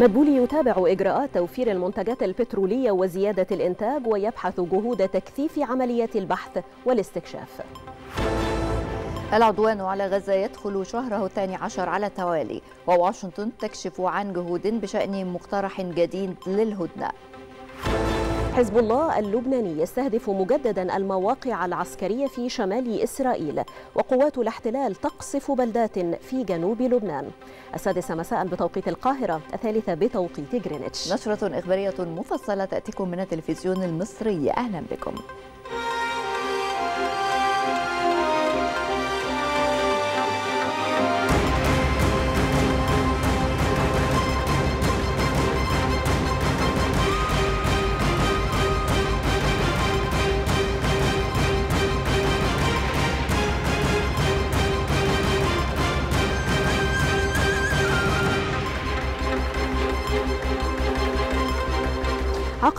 مدبولي يتابع إجراءات توفير المنتجات البترولية وزيادة الإنتاج ويبحث جهود تكثيف عمليات البحث والاستكشاف العدوان على غزة يدخل شهره الثاني عشر على التوالي وواشنطن تكشف عن جهود بشأن مقترح جديد للهدنة حزب الله اللبناني يستهدف مجددا المواقع العسكرية في شمال إسرائيل وقوات الاحتلال تقصف بلدات في جنوب لبنان السادسة مساء بتوقيت القاهرة الثالثة بتوقيت جرينتش نشرة إخبارية مفصلة تأتيكم من التلفزيون المصري أهلا بكم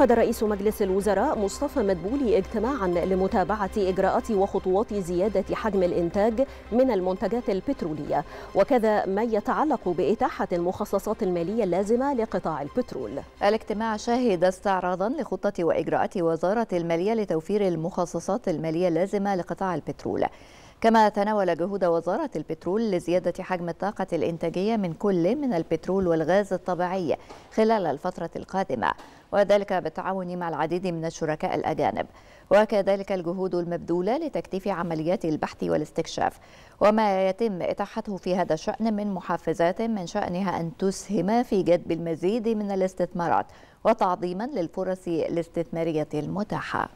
عقد رئيس مجلس الوزراء مصطفى مدبولي اجتماعا لمتابعة إجراءات وخطوات زيادة حجم الإنتاج من المنتجات البترولية وكذا ما يتعلق بإتاحة المخصصات المالية اللازمة لقطاع البترول الاجتماع شهد استعراضا لخطة وإجراءات وزارة المالية لتوفير المخصصات المالية اللازمة لقطاع البترول كما تناول جهود وزارة البترول لزيادة حجم الطاقة الإنتاجية من كل من البترول والغاز الطبيعي خلال الفترة القادمة وذلك بالتعاون مع العديد من الشركاء الأجانب وكذلك الجهود المبذولة لتكثيف عمليات البحث والاستكشاف وما يتم إتاحته في هذا الشأن من محفزات من شأنها أن تسهم في جذب المزيد من الاستثمارات وتعظيما للفرص الاستثمارية المتاحة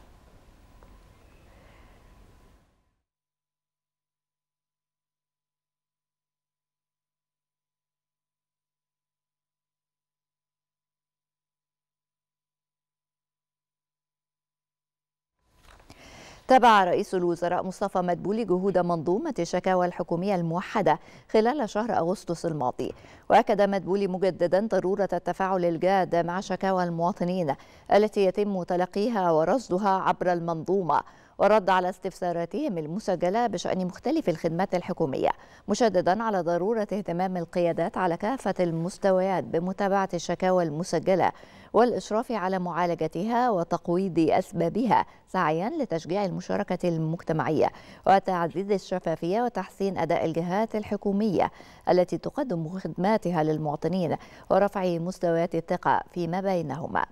تابع رئيس الوزراء مصطفى مدبولي جهود منظومة الشكاوى الحكومية الموحدة خلال شهر أغسطس الماضي وأكد مدبولي مجددا ضرورة التفاعل الجاد مع شكاوى المواطنين التي يتم تلقيها ورصدها عبر المنظومة ورد على استفساراتهم المسجلة بشأن مختلف الخدمات الحكومية مشددا على ضرورة اهتمام القيادات على كافة المستويات بمتابعة الشكاوى المسجلة والإشراف على معالجتها وتقويض أسبابها سعيا لتشجيع المشاركة المجتمعية وتعزيز الشفافية وتحسين أداء الجهات الحكومية التي تقدم خدماتها للمواطنين ورفع مستويات الثقة فيما بينهما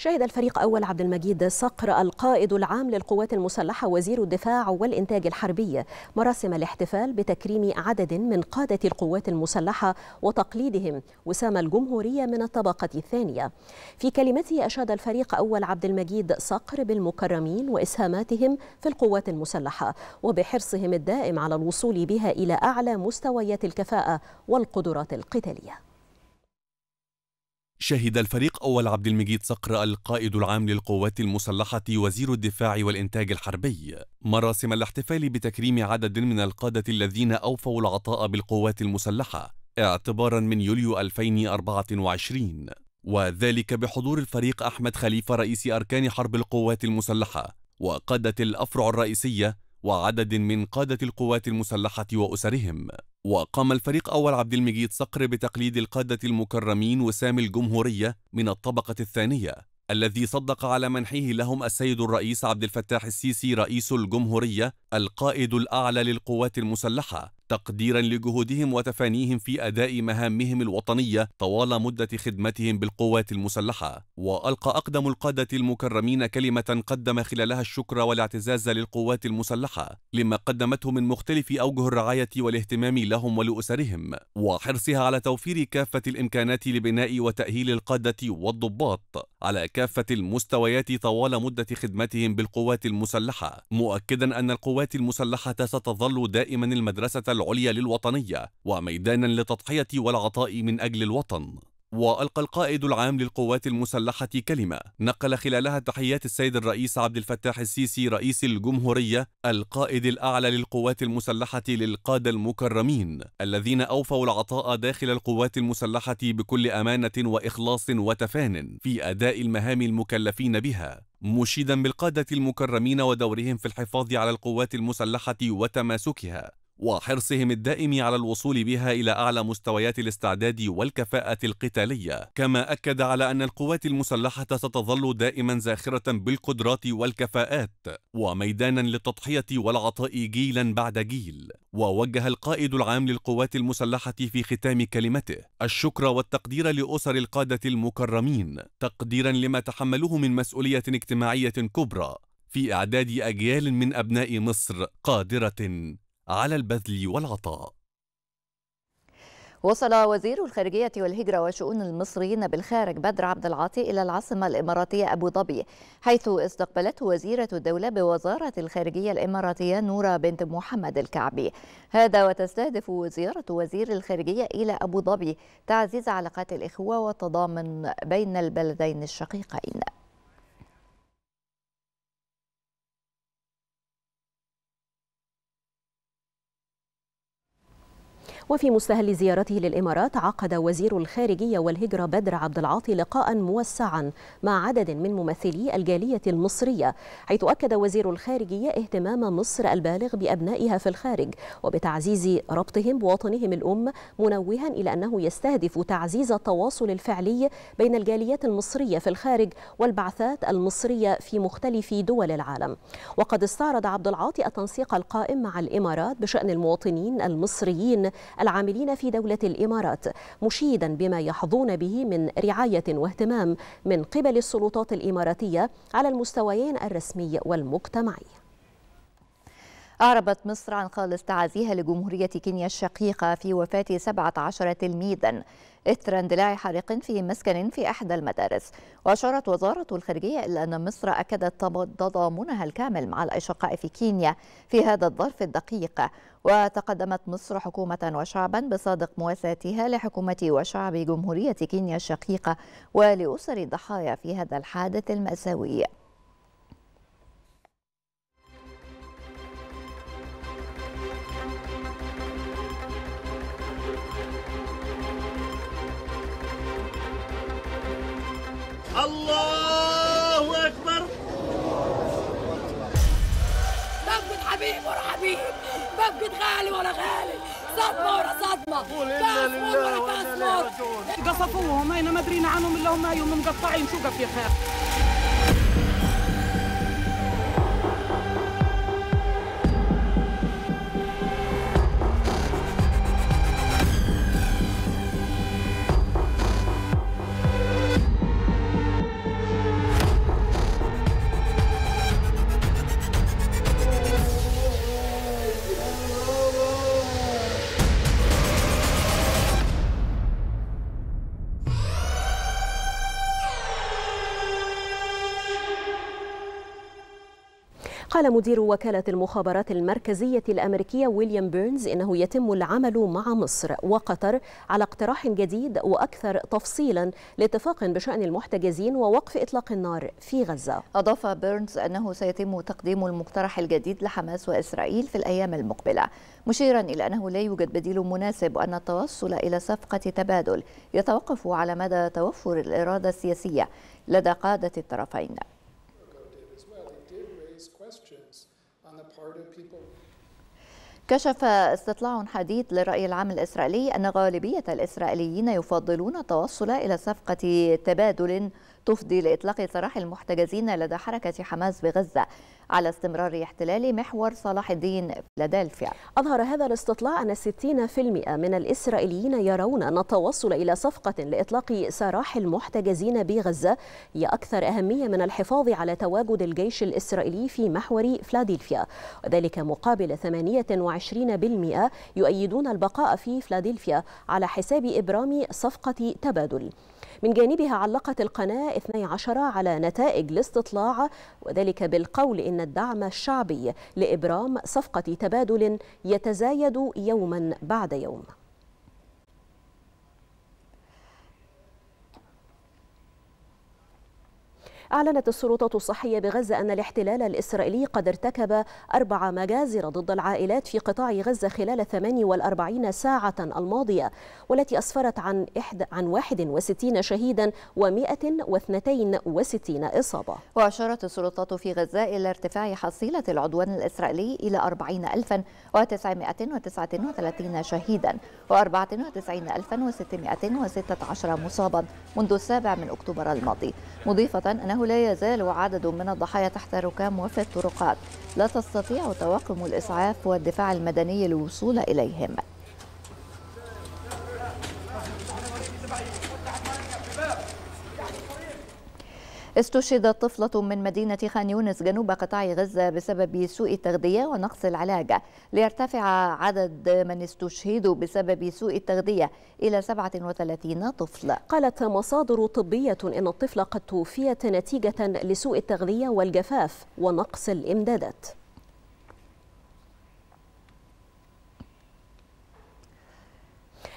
شهد الفريق أول عبد المجيد صقر القائد العام للقوات المسلحة وزير الدفاع والإنتاج الحربي مراسم الاحتفال بتكريم عدد من قادة القوات المسلحة وتقليدهم وسام الجمهورية من الطبقة الثانية في كلمته أشاد الفريق أول عبد المجيد صقر بالمكرمين وإسهاماتهم في القوات المسلحة وبحرصهم الدائم على الوصول بها إلى أعلى مستويات الكفاءة والقدرات القتالية شهد الفريق أول عبد المجيد صقر القائد العام للقوات المسلحة وزير الدفاع والإنتاج الحربي مراسم الاحتفال بتكريم عدد من القادة الذين أوفوا العطاء بالقوات المسلحة اعتبارا من يوليو 2024 وذلك بحضور الفريق أحمد خليفة رئيس أركان حرب القوات المسلحة وقادة الأفرع الرئيسية وعدد من قادة القوات المسلحة وأسرهم وقام الفريق أول عبد المجيد صقر بتقليد القادة المكرمين وسام الجمهورية من الطبقة الثانية الذي صدق على منحه لهم السيد الرئيس عبد الفتاح السيسي رئيس الجمهورية القائد الأعلى للقوات المسلحة تقديرا لجهودهم وتفانيهم في أداء مهامهم الوطنية طوال مدة خدمتهم بالقوات المسلحة وألقى أقدم القادة المكرمين كلمة قدم خلالها الشكر والاعتزاز للقوات المسلحة لما قدمته من مختلف أوجه الرعاية والاهتمام لهم ولأسرهم وحرصها على توفير كافة الإمكانات لبناء وتأهيل القادة والضباط على كافة المستويات طوال مدة خدمتهم بالقوات المسلحة مؤكدا أن القوات المسلحة ستظل دائما المدرسة العليا للوطنية وميدانا للتضحية والعطاء من أجل الوطن وألقى القائد العام للقوات المسلحة كلمة نقل خلالها تحيات السيد الرئيس عبد الفتاح السيسي رئيس الجمهورية القائد الأعلى للقوات المسلحة للقادة المكرمين الذين أوفوا العطاء داخل القوات المسلحة بكل أمانة وإخلاص وتفان في أداء المهام المكلفين بها مشيدا بالقادة المكرمين ودورهم في الحفاظ على القوات المسلحة وتماسكها وحرصهم الدائم على الوصول بها إلى أعلى مستويات الاستعداد والكفاءة القتالية، كما أكد على أن القوات المسلحة ستظل دائما زاخرة بالقدرات والكفاءات، وميدانا للتضحية والعطاء جيلا بعد جيل، ووجه القائد العام للقوات المسلحة في ختام كلمته الشكر والتقدير لأسر القادة المكرمين، تقديرا لما تحملوه من مسؤولية اجتماعية كبرى في إعداد أجيال من أبناء مصر قادرة على البذل والعطاء وصل وزير الخارجية والهجرة وشؤون المصريين بالخارج بدر عبد العاطي إلى العاصمة الإماراتية أبو ظبي حيث استقبلته وزيرة الدولة بوزارة الخارجية الإماراتية نورة بنت محمد الكعبي هذا وتستهدف زيارة وزير الخارجية إلى أبو ظبي تعزيز علاقات الإخوة والتضامن بين البلدين الشقيقين وفي مستهل زيارته للإمارات عقد وزير الخارجية والهجرة بدر عبد العاطي لقاء موسعا مع عدد من ممثلي الجالية المصرية حيث أكد وزير الخارجية اهتمام مصر البالغ بأبنائها في الخارج وبتعزيز ربطهم بوطنهم الأم منوها إلى أنه يستهدف تعزيز التواصل الفعلي بين الجاليات المصرية في الخارج والبعثات المصرية في مختلف دول العالم وقد استعرض عبد العاطي التنسيق القائم مع الإمارات بشأن المواطنين المصريين العاملين في دولة الإمارات مشيدا بما يحظون به من رعاية واهتمام من قبل السلطات الإماراتية على المستويين الرسمي والمجتمعي أعربت مصر عن خالص تعازيها لجمهورية كينيا الشقيقة في وفاة 17 تلميذا إثر اندلاع حريق في مسكن في إحدى المدارس وأشارت وزارة الخارجية إلى أن مصر أكدت تضامنها الكامل مع الأشقاء في كينيا في هذا الظرف الدقيق وتقدمت مصر حكومة وشعبا بصادق مواساتها لحكومة وشعب جمهورية كينيا الشقيقة ولأسر الضحايا في هذا الحادث المأساوي قول انا لله وانا اليه راجعون قصفوهم هينا ما درينا عنهم الا هم هيهم مقطعين شقف يا خير قال مدير وكالة المخابرات المركزية الأمريكية ويليام بيرنز إنه يتم العمل مع مصر وقطر على اقتراح جديد وأكثر تفصيلا لاتفاق بشأن المحتجزين ووقف إطلاق النار في غزة أضاف بيرنز أنه سيتم تقديم المقترح الجديد لحماس وإسرائيل في الأيام المقبلة مشيرا إلى أنه لا يوجد بديل مناسب وأن التوصل إلى صفقة تبادل يتوقف على مدى توفر الإرادة السياسية لدى قادة الطرفين كشف استطلاع حديث للرأي العام الإسرائيلي أن غالبية الإسرائيليين يفضلون التوصل إلى صفقة تبادل تفضي لإطلاق سراح المحتجزين لدى حركة حماس بغزة على استمرار احتلال محور صلاح الدين فيلادلفيا أظهر هذا الاستطلاع أن 60% من الإسرائيليين يرون أن التوصل إلى صفقة لإطلاق سراح المحتجزين بغزة هي أكثر أهمية من الحفاظ على تواجد الجيش الإسرائيلي في محور فلادلفيا وذلك مقابل 28% يؤيدون البقاء في فلادلفيا على حساب إبرام صفقة تبادل من جانبها علقت القناة 12 على نتائج الاستطلاع وذلك بالقول إن الدعم الشعبي لإبرام صفقة تبادل يتزايد يوما بعد يوم أعلنت السلطات الصحية بغزة أن الاحتلال الإسرائيلي قد ارتكب أربع مجازر ضد العائلات في قطاع غزة خلال 48 ساعة الماضية والتي أسفرت عن عن 61 شهيدا و162 إصابة وأشارت السلطات في غزة إلى ارتفاع حصيلة العدوان الإسرائيلي إلى 40939 شهيدا و94616 مصابا منذ السابع من أكتوبر الماضي مضيفة أنه أنه لا يزال عدد من الضحايا تحت الركام وفي الطرقات لا تستطيع طواقم الإسعاف والدفاع المدني الوصول إليهم استشهدت طفلة من مدينة خان يونس جنوب قطاع غزة بسبب سوء التغذية ونقص العلاج ليرتفع عدد من استشهدوا بسبب سوء التغذية إلى 37 طفل قالت مصادر طبية إن الطفلة قد توفيت نتيجة لسوء التغذية والجفاف ونقص الإمدادات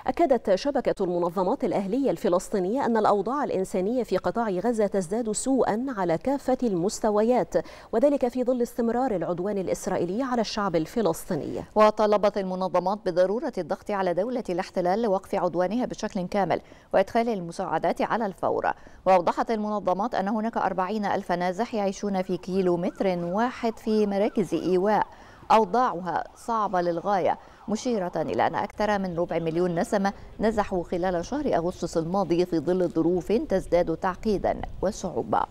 أكدت شبكة المنظمات الأهلية الفلسطينية أن الأوضاع الإنسانية في قطاع غزة تزداد سوءا على كافة المستويات وذلك في ظل استمرار العدوان الإسرائيلي على الشعب الفلسطيني وطالبت المنظمات بضرورة الضغط على دولة الاحتلال لوقف عدوانها بشكل كامل وإدخال المساعدات على الفور وأوضحت المنظمات أن هناك 40 ألف نازح يعيشون في كيلو متر واحد في مراكز إيواء أوضاعها صعبة للغاية مشيرة إلى أن أكثر من ربع مليون نسمة نزحوا خلال شهر أغسطس الماضي في ظل ظروف تزداد تعقيدا وصعوبة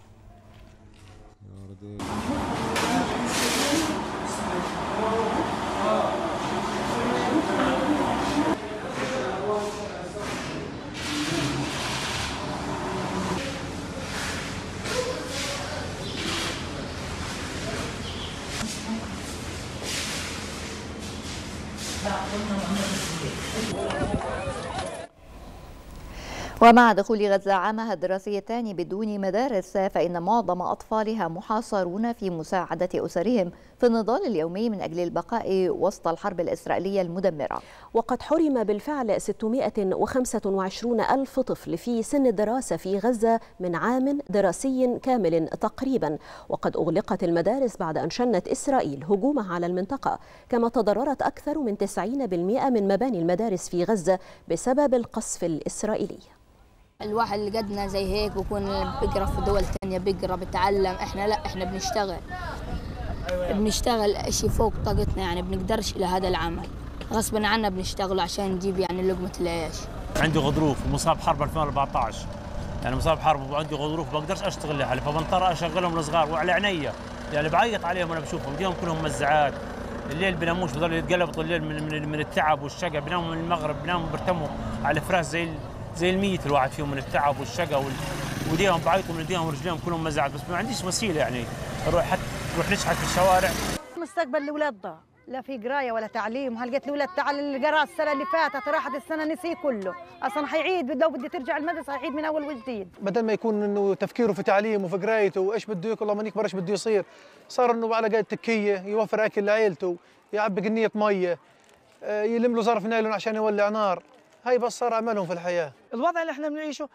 ومع دخول غزة عامها الدراسي الثاني بدون مدارس فإن معظم أطفالها محاصرون في مساعدة أسرهم في النضال اليومي من أجل البقاء وسط الحرب الإسرائيلية المدمرة وقد حرم بالفعل 625 ألف طفل في سن الدراسة في غزة من عام دراسي كامل تقريبا وقد أغلقت المدارس بعد أن شنت إسرائيل هجومها على المنطقة كما تضررت أكثر من 90% من مباني المدارس في غزة بسبب القصف الإسرائيلي الواحد اللي قدنا زي هيك بكون بقرا في دول تانية بقرا بتعلم احنا لا احنا بنشتغل بنشتغل اشي فوق طاقتنا يعني بنقدرش الى هذا العمل غصبا عنا بنشتغله عشان نجيب يعني لقمة العيش عندي غضروف مصاب حرب 2014 يعني مصاب حرب وعندي غضروف بقدرش اشتغل لحالي فبنطر اشغلهم الصغار وعلى عينيا يعني بعيط عليهم وانا بشوفهم اليوم كلهم مزعات الليل بناموش بضلوا يتقلبوا طول الليل من, من, من التعب والشقا بناموا من المغرب بناموا بيرتموا على فراش زي زي الميت الواحد فيهم من التعب والشقى وال... وديهم بعيطهم وديهم ورجليهم كلهم مزعج بس ما عنديش وسيله يعني اروح حتى نروح نشحت في الشوارع مستقبل الاولاد ضاع لا في قرايه ولا تعليم هلقيت الاولاد تعال القراءه السنه اللي فاتت راحت السنه نسيه كله اصلا حيعيد لو بدي ترجع المدرسه حيعيد من اول وجديد بدل ما يكون انه تفكيره في تعليمه وفي قرايته وايش بده ياكل لما يكبر ايش بده يصير صار انه على قد تكيه يوفر اكل لعيلته يعبي قنيه ميه آه، يلم له ظرف نايلون عشان يولع نار هاي بصار املهم في الحياه الوضع اللي احنا بنعيشه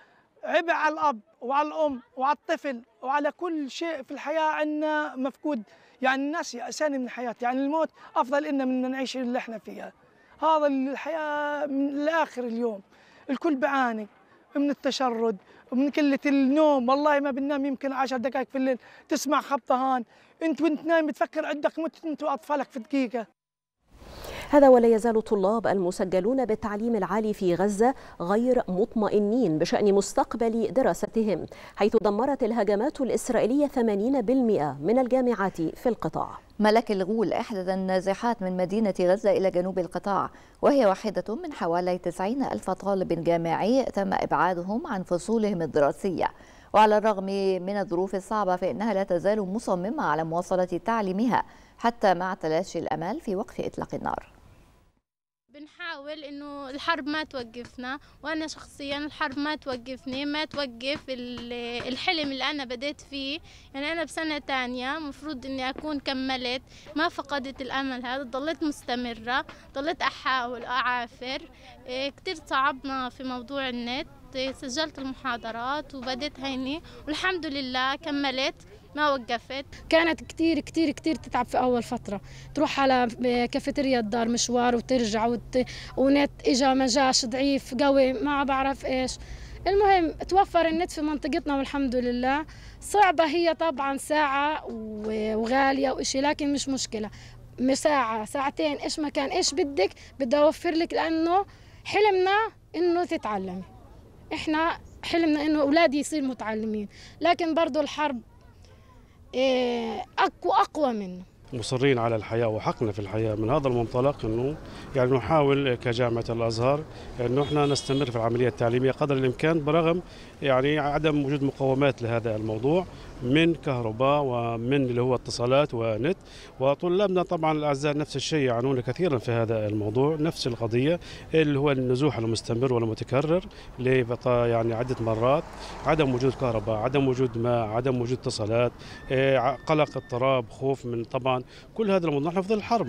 عبء على الاب وعلى الام وعلى الطفل وعلى كل شيء في الحياه عندنا مفقود يعني الناس يأساني من الحياه يعني الموت افضل لنا من نعيش اللي احنا فيها هذا الحياه من لاخر اليوم الكل بعاني من التشرد من قله النوم والله ما بننام يمكن 10 دقائق في الليل تسمع هان انت وانت نايم بتفكر عندك مت انت واطفالك في دقيقه هذا ولا يزال الطلاب المسجلون بالتعليم العالي في غزة غير مطمئنين بشأن مستقبل دراستهم حيث دمرت الهجمات الإسرائيلية 80% من الجامعات في القطاع ملك الغول إحدى النازحات من مدينة غزة إلى جنوب القطاع وهي واحدة من حوالي 90 ألف طالب جامعي تم إبعادهم عن فصولهم الدراسية وعلى الرغم من الظروف الصعبة فإنها لا تزال مصممة على مواصلة تعليمها حتى مع تلاشي الأمل في وقف إطلاق النار بنحاول انه الحرب ما توقفنا وانا شخصيا الحرب ما توقفني ما توقف الحلم اللي انا بديت فيه يعني انا بسنة تانية مفروض اني اكون كملت ما فقدت الامل هذا ضليت مستمرة ضليت احاول اعافر إيه، كتير صعبنا في موضوع النت سجلت المحاضرات وبديت هيني والحمد لله كملت ما وقفت كانت كثير كثير كثير تتعب في أول فترة تروح على آه، كافيتيريا الدار مشوار وترجع وت... ونت اجى ما جاش ضعيف قوي ما بعرف إيش المهم توفر النت في منطقتنا والحمد لله صعبة هي طبعا ساعة وغالية وإشي لكن مش مشكلة ساعة ساعتين إيش ما كان إيش بدك بدي أوفر لك لأنه حلمنا إنه تتعلمي إحنا حلمنا إنه أولادي يصير متعلمين لكن برضو الحرب إيه، أقوى أقوى منه مصرين على الحياة وحقنا في الحياة من هذا المنطلق أنه يعني نحاول كجامعة الأزهر أنه إحنا نستمر في العملية التعليمية قدر الإمكان برغم يعني عدم وجود مقومات لهذا الموضوع من كهرباء ومن اللي هو اتصالات ونت وطلابنا طبعا الاعزاء نفس الشيء يعانون كثيرا في هذا الموضوع نفس القضيه اللي هو النزوح المستمر والمتكرر يعني عده مرات عدم وجود كهرباء عدم وجود ماء عدم وجود اتصالات إيه، قلق اضطراب خوف من طبعا كل هذا الموضوع نحن في ظل الحرب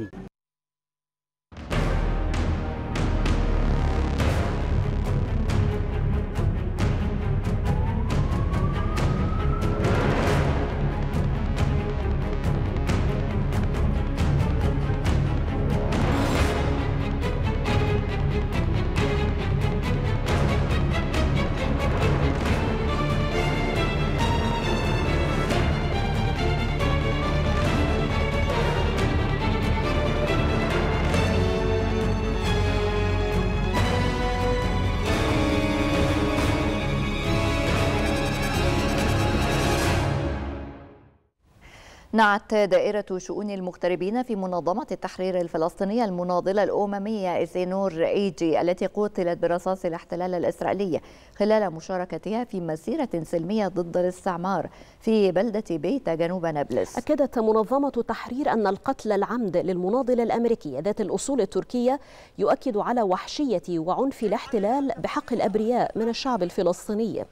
نعت دائرة شؤون المغتربين في منظمة التحرير الفلسطينية المناضلة الأممية إزينور إيجي التي قتلت برصاص الاحتلال الإسرائيلي خلال مشاركتها في مسيرة سلمية ضد الاستعمار في بلدة بيتا جنوب نابلس أكدت منظمة تحرير أن القتل العمد للمناضلة الأمريكية ذات الأصول التركية يؤكد على وحشية وعنف الاحتلال بحق الأبرياء من الشعب الفلسطيني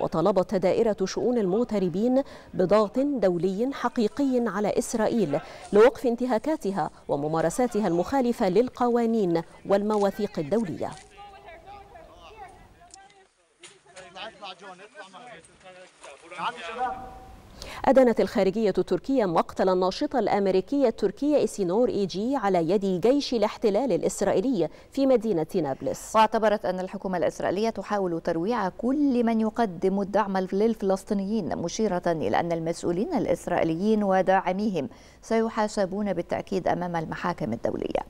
وطلبت دائرة شؤون المغتربين بضغط دولي حقيقي على إسرائيل لوقف انتهاكاتها وممارساتها المخالفة للقوانين والمواثيق الدولية تعالوا شباب أدانت الخارجية التركية مقتل الناشطة الأمريكية التركية إسينور إيجي على يد جيش الاحتلال الإسرائيلي في مدينة نابلس واعتبرت أن الحكومة الإسرائيلية تحاول ترويع كل من يقدم الدعم للفلسطينيين مشيرة إلى أن المسؤولين الإسرائيليين وداعميهم سيحاسبون بالتأكيد أمام المحاكم الدولية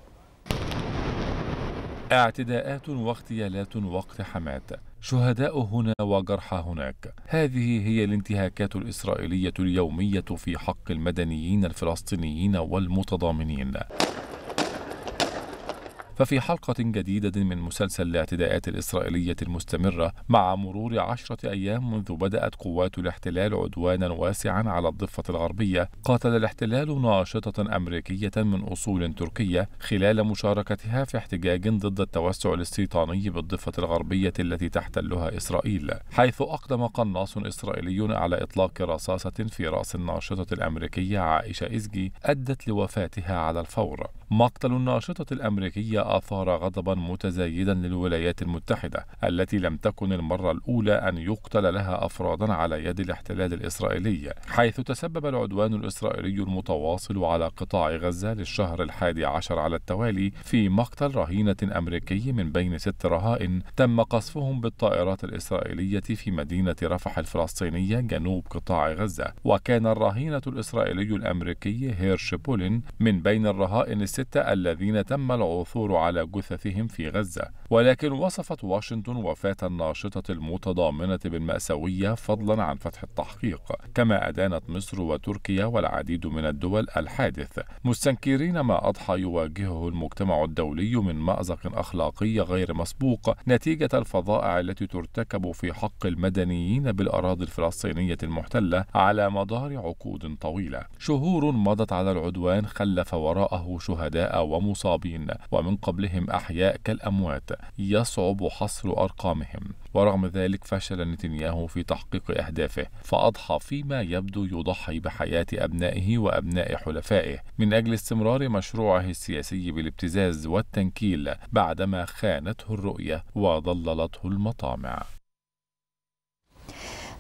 اعتداءات واغتيالات واقتحامات شهداء هنا وجرحى هناك هذه هي الانتهاكات الإسرائيلية اليومية في حق المدنيين الفلسطينيين والمتضامنين ففي حلقة جديدة من مسلسل الاعتداءات الإسرائيلية المستمرة مع مرور عشرة أيام منذ بدأت قوات الاحتلال عدوانا واسعا على الضفة الغربية قاتل الاحتلال ناشطة أمريكية من أصول تركية خلال مشاركتها في احتجاج ضد التوسع الاستيطاني بالضفة الغربية التي تحتلها إسرائيل حيث أقدم قناص إسرائيلي على إطلاق رصاصة في رأس الناشطة الأمريكية عائشة إزجي أدت لوفاتها على الفور مقتل الناشطة الأمريكية أثار غضبا متزايدا للولايات المتحدة التي لم تكن المرة الأولى أن يقتل لها أفرادا على يد الاحتلال الإسرائيلي حيث تسبب العدوان الإسرائيلي المتواصل على قطاع غزة للشهر الحادي عشر على التوالي في مقتل رهينة أمريكي من بين ست رهائن تم قصفهم بالطائرات الإسرائيلية في مدينة رفح الفلسطينية جنوب قطاع غزة وكان الرهينة الإسرائيلي الأمريكي هيرش بولين من بين الرهائن الستة الذين تم العثور على جثثهم في غزة ولكن وصفت واشنطن وفاة الناشطة المتضامنة بالمأساوية فضلا عن فتح التحقيق كما أدانت مصر وتركيا والعديد من الدول الحادث مستنكرين ما أضحى يواجهه المجتمع الدولي من مأزق أخلاقي غير مسبوق نتيجة الفظائع التي ترتكب في حق المدنيين بالأراضي الفلسطينية المحتلة على مدار عقود طويلة شهور مضت على العدوان خلف وراءه شهداء ومصابين ومن قبلهم أحياء كالأموات يصعب حصر أرقامهم ورغم ذلك فشل نتنياهو في تحقيق أهدافه فأضحى فيما يبدو يضحي بحياة أبنائه وأبناء حلفائه من أجل استمرار مشروعه السياسي بالابتزاز والتنكيل بعدما خانته الرؤية وضللته المطامع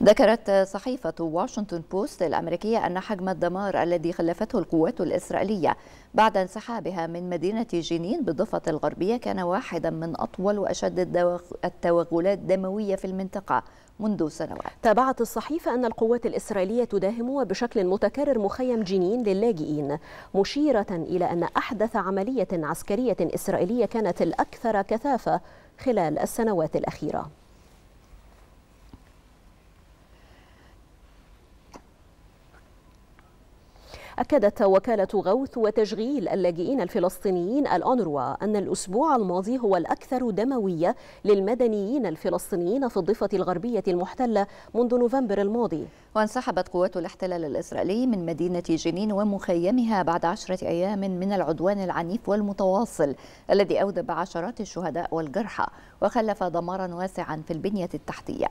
ذكرت صحيفة واشنطن بوست الأمريكية أن حجم الدمار الذي خلفته القوات الإسرائيلية بعد انسحابها من مدينة جنين بالضفة الغربية كان واحدا من أطول وأشد التوغلات الدموية في المنطقة منذ سنوات تابعت الصحيفة أن القوات الإسرائيلية تداهم وبشكل متكرر مخيم جنين للاجئين مشيرة إلى أن أحدث عملية عسكرية إسرائيلية كانت الأكثر كثافة خلال السنوات الأخيرة أكدت وكالة غوث وتشغيل اللاجئين الفلسطينيين الأونروا أن الأسبوع الماضي هو الأكثر دموية للمدنيين الفلسطينيين في الضفة الغربية المحتلة منذ نوفمبر الماضي وانسحبت قوات الاحتلال الإسرائيلي من مدينة جنين ومخيمها بعد عشرة أيام من العدوان العنيف والمتواصل الذي أوجب عشرات الشهداء والجرحى وخلف دمارا واسعا في البنية التحتية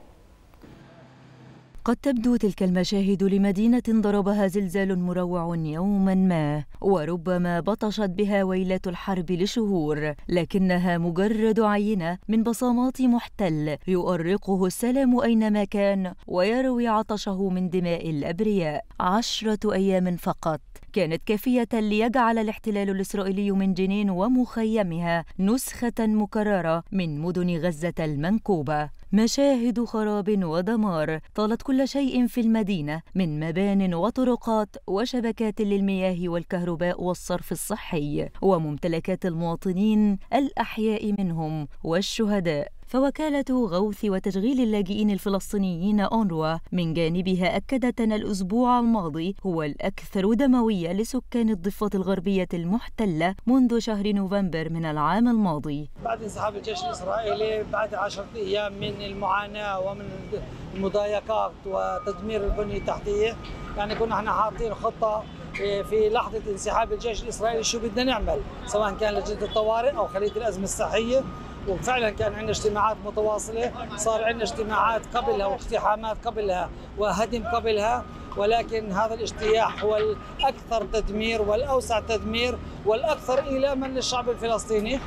قد تبدو تلك المشاهد لمدينة ضربها زلزال مروع يوما ما وربما بطشت بها ويلات الحرب لشهور لكنها مجرد عينة من بصمات محتل يؤرقه السلام أينما كان ويروي عطشه من دماء الأبرياء عشرة أيام فقط كانت كافية ليجعل الاحتلال الإسرائيلي من جنين ومخيمها نسخة مكررة من مدن غزة المنكوبة مشاهد خراب ودمار طالت كل شيء في المدينه من مبان وطرقات وشبكات للمياه والكهرباء والصرف الصحي وممتلكات المواطنين الاحياء منهم والشهداء فوكالة غوث وتشغيل اللاجئين الفلسطينيين أونروا من جانبها أكدت أن الأسبوع الماضي هو الأكثر دموية لسكان الضفة الغربية المحتلة منذ شهر نوفمبر من العام الماضي بعد انسحاب الجيش الإسرائيلي بعد عشرة أيام من المعاناة ومن المضايقات وتدمير البنية التحتية يعني كنا احنا حاطين خطة آه، في لحظة انسحاب الجيش الإسرائيلي شو بدنا نعمل سواء كان لجنة الطوارئ أو خلية الأزمة الصحية وفعلا كان عندنا اجتماعات متواصله صار عندنا اجتماعات قبلها واقتحامات قبلها وهدم قبلها ولكن هذا الاجتياح هو الاكثر تدمير والاوسع تدمير والاكثر ايلاما للشعب الفلسطيني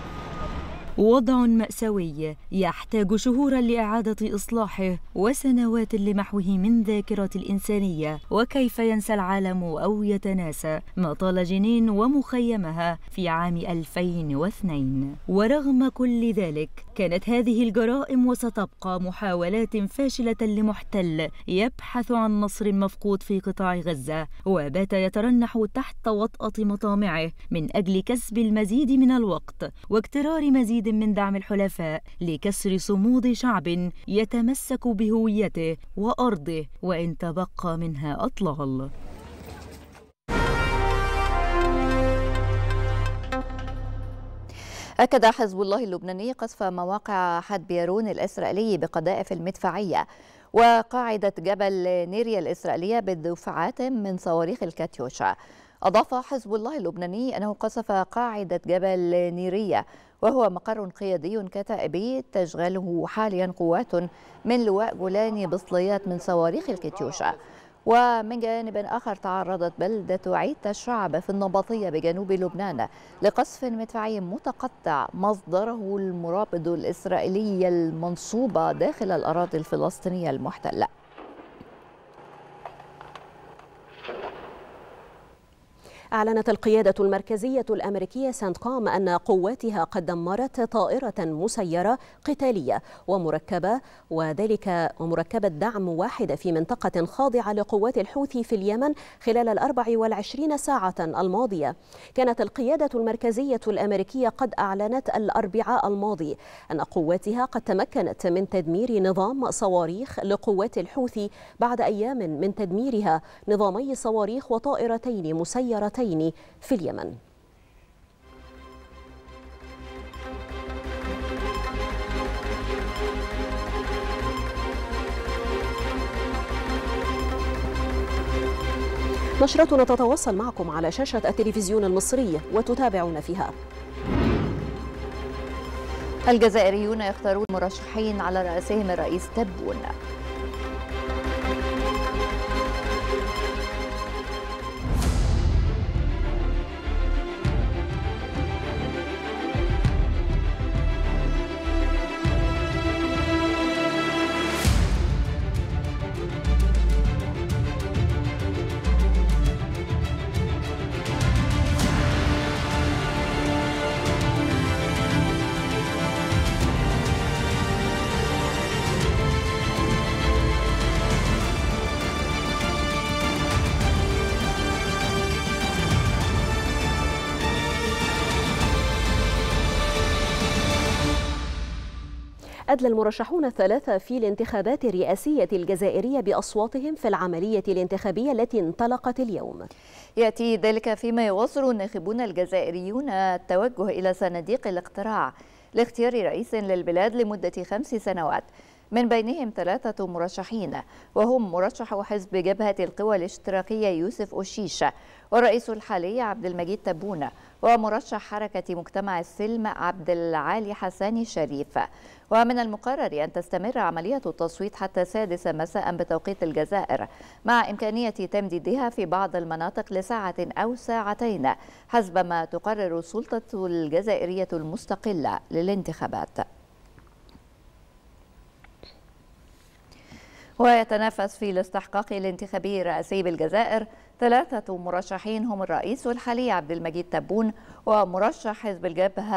وضع مأساوي يحتاج شهورا لإعادة إصلاحه وسنوات لمحوه من ذاكرة الإنسانية وكيف ينسى العالم أو يتناسى ما طال جنين ومخيمها في عام 2002 ورغم كل ذلك كانت هذه الجرائم وستبقى محاولات فاشلة لمحتل يبحث عن نصر مفقود في قطاع غزة وبات يترنح تحت وطأة مطامعه من أجل كسب المزيد من الوقت واكترار مزيد مزيد من دعم الحلفاء لكسر صمود شعب يتمسك بهويته وأرضه وإن تبقى منها أطلال أكد حزب الله اللبناني قصف مواقع حد بيرون الإسرائيلي بقذائف المدفعية وقاعدة جبل نيريا الإسرائيلية بدفعات من صواريخ الكاتيوشا أضاف حزب الله اللبناني أنه قصف قاعدة جبل نيرية وهو مقر قيادي كتائبي تشغله حاليا قوات من لواء جولاني بصليات من صواريخ الكتيوشا ومن جانب آخر تعرضت بلدة عيد الشعب في النبطية بجنوب لبنان لقصف مدفعي متقطع مصدره المرابط الإسرائيلي المنصوبة داخل الأراضي الفلسطينية المحتلة أعلنت القيادة المركزية الأمريكية سانتكوم أن قواتها قد دمرت طائرة مسيرة قتالية ومركبة وذلك ومركبة دعم واحدة في منطقة خاضعة لقوات الحوثي في اليمن خلال الأربع والعشرين ساعة الماضية كانت القيادة المركزية الأمريكية قد أعلنت الأربعاء الماضي أن قواتها قد تمكنت من تدمير نظام صواريخ لقوات الحوثي بعد أيام من تدميرها نظامي صواريخ وطائرتين مسيرتين الشيخين في اليمن نشرتنا تتواصل معكم على شاشة التلفزيون المصري وتتابعون فيها الجزائريون يختارون مرشحين على رأسهم الرئيس تبون أدلى المرشحون الثلاثة في الانتخابات الرئاسية الجزائرية بأصواتهم في العملية الانتخابية التي انطلقت اليوم يأتي ذلك فيما يواصل الناخبون الجزائريون التوجه إلى صناديق الاقتراع لاختيار رئيس للبلاد لمدة خمس سنوات من بينهم ثلاثة مرشحين وهم مرشح حزب جبهة القوى الاشتراكية يوسف أشيشة والرئيس الحالي عبد المجيد تبونة ومرشح حركة مجتمع السلم عبد العالي حسان شريف ومن المقرر أن تستمر عملية التصويت حتى السادسة مساء بتوقيت الجزائر مع إمكانية تمديدها في بعض المناطق لساعة أو ساعتين حسب ما تقرر السلطة الجزائرية المستقلة للانتخابات ويتنافس في الاستحقاق الانتخابي الرئاسي بالجزائر ثلاثة مرشحين هم الرئيس الحالي عبد المجيد تبون ومرشح حزب الجبهة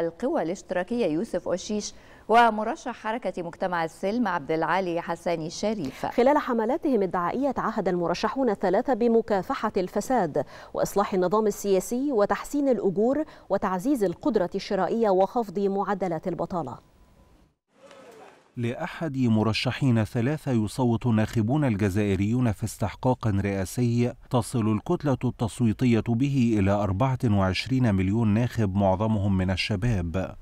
القوى الاشتراكية يوسف أشيش ومرشح حركة مجتمع السلم عبد العالي حساني الشريف خلال حملاتهم الدعائية تعهد المرشحون الثلاثة بمكافحة الفساد وإصلاح النظام السياسي وتحسين الأجور وتعزيز القدرة الشرائية وخفض معدلات البطالة لأحد مرشحين ثلاثة يصوت الناخبون الجزائريون في استحقاق رئاسي تصل الكتلة التصويتية به إلى 24 مليون ناخب معظمهم من الشباب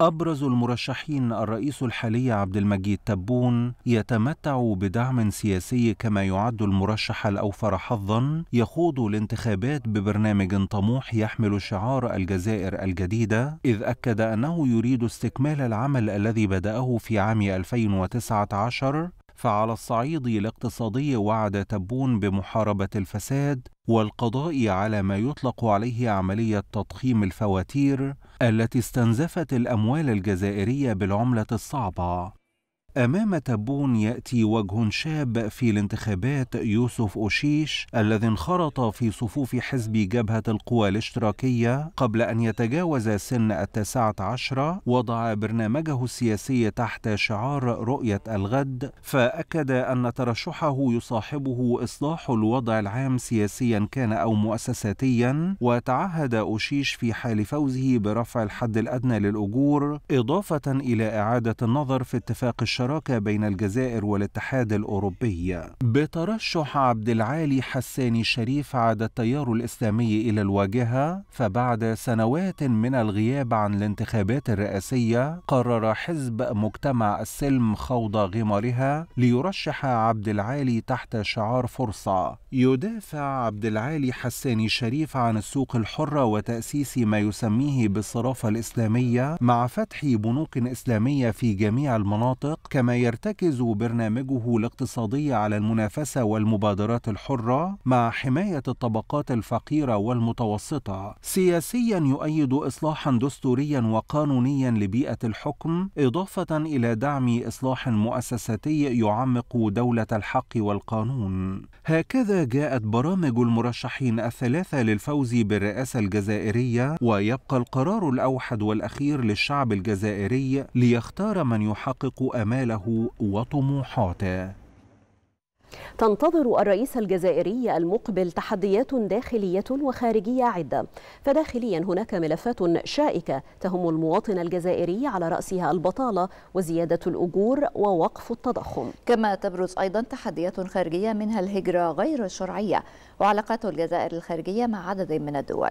أبرز المرشحين الرئيس الحالي عبد المجيد تبون يتمتع بدعم سياسي كما يعد المرشح الأوفر حظا يخوض الانتخابات ببرنامج طموح يحمل شعار الجزائر الجديدة إذ أكد أنه يريد استكمال العمل الذي بدأه في عام 2019 فعلى الصعيد الاقتصادي وعد تبون بمحاربة الفساد والقضاء على ما يطلق عليه عملية تضخيم الفواتير التي استنزفت الأموال الجزائرية بالعملة الصعبة أمام تبون يأتي وجه شاب في الانتخابات يوسف أوشيش الذي انخرط في صفوف حزب جبهة القوى الاشتراكية قبل أن يتجاوز سن التاسعة عشرة وضع برنامجه السياسي تحت شعار رؤية الغد فأكد أن ترشحه يصاحبه إصلاح الوضع العام سياسيا كان أو مؤسساتيا وتعهد أوشيش في حال فوزه برفع الحد الأدنى للأجور إضافة إلى إعادة النظر في اتفاق الشرق الشراكة بين الجزائر والاتحاد الأوروبي بترشح عبد العالي حسان الشريف عاد التيار الإسلامي إلى الواجهة فبعد سنوات من الغياب عن الانتخابات الرئاسية قرر حزب مجتمع السلم خوض غمارها ليرشح عبد العالي تحت شعار فرصة يدافع عبد العالي حسان الشريف عن السوق الحرة وتأسيس ما يسميه بالصرافة الإسلامية مع فتح بنوك إسلامية في جميع المناطق كما يرتكز برنامجه الاقتصادي على المنافسة والمبادرات الحرة مع حماية الطبقات الفقيرة والمتوسطة سياسيا يؤيد إصلاحا دستوريا وقانونيا لبيئة الحكم إضافة إلى دعم إصلاح مؤسساتي يعمق دولة الحق والقانون هكذا جاءت برامج المرشحين الثلاثة للفوز بالرئاسة الجزائرية ويبقى القرار الأوحد والأخير للشعب الجزائري ليختار من يحقق أمانه آماله وطموحاته تنتظر الرئيس الجزائري المقبل تحديات داخلية وخارجية عدة فداخليا هناك ملفات شائكة تهم المواطن الجزائري على رأسها البطالة وزيادة الأجور ووقف التضخم كما تبرز أيضا تحديات خارجية منها الهجرة غير الشرعية وعلاقات الجزائر الخارجية مع عدد من الدول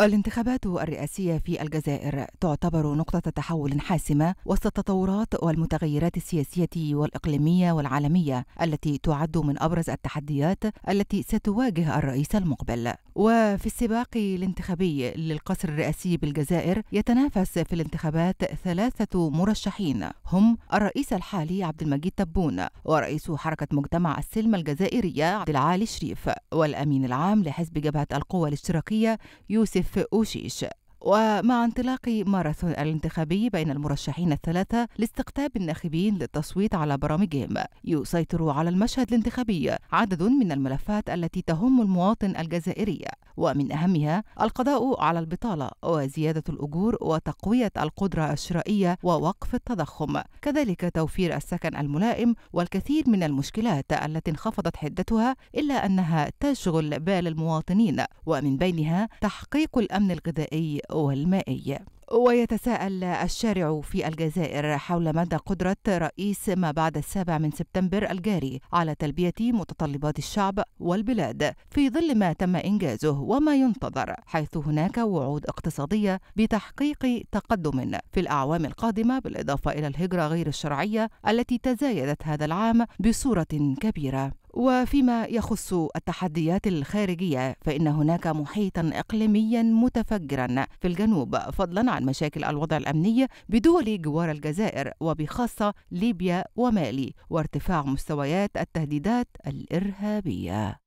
الانتخابات الرئاسية في الجزائر تعتبر نقطة تحول حاسمة وسط التطورات والمتغيرات السياسية والإقليمية والعالمية التي تعد من أبرز التحديات التي ستواجه الرئيس المقبل. وفي السباق الانتخابي للقصر الرئاسي بالجزائر يتنافس في الانتخابات ثلاثة مرشحين هم الرئيس الحالي عبد المجيد تبون ورئيس حركة مجتمع السلم الجزائرية عبد العالي شريف والأمين العام لحزب جبهة القوى الاشتراكية يوسف 费欧西说。ومع انطلاق ماراثون الانتخابي بين المرشحين الثلاثة لاستقطاب الناخبين للتصويت على برامجهم يسيطر على المشهد الانتخابي عدد من الملفات التي تهم المواطن الجزائري ومن أهمها القضاء على البطالة وزيادة الأجور وتقوية القدرة الشرائية ووقف التضخم كذلك توفير السكن الملائم والكثير من المشكلات التي انخفضت حدتها إلا أنها تشغل بال المواطنين ومن بينها تحقيق الأمن الغذائي والمائي ويتساءل الشارع في الجزائر حول مدى قدرة رئيس ما بعد السابع من سبتمبر الجاري على تلبية متطلبات الشعب والبلاد في ظل ما تم إنجازه وما ينتظر حيث هناك وعود اقتصادية بتحقيق تقدم في الأعوام القادمة بالإضافة إلى الهجرة غير الشرعية التي تزايدت هذا العام بصورة كبيرة وفيما يخص التحديات الخارجية فإن هناك محيطا إقليميا متفجرا في الجنوب فضلا عن مشاكل الوضع الأمني بدول جوار الجزائر وبخاصة ليبيا ومالي وارتفاع مستويات التهديدات الإرهابية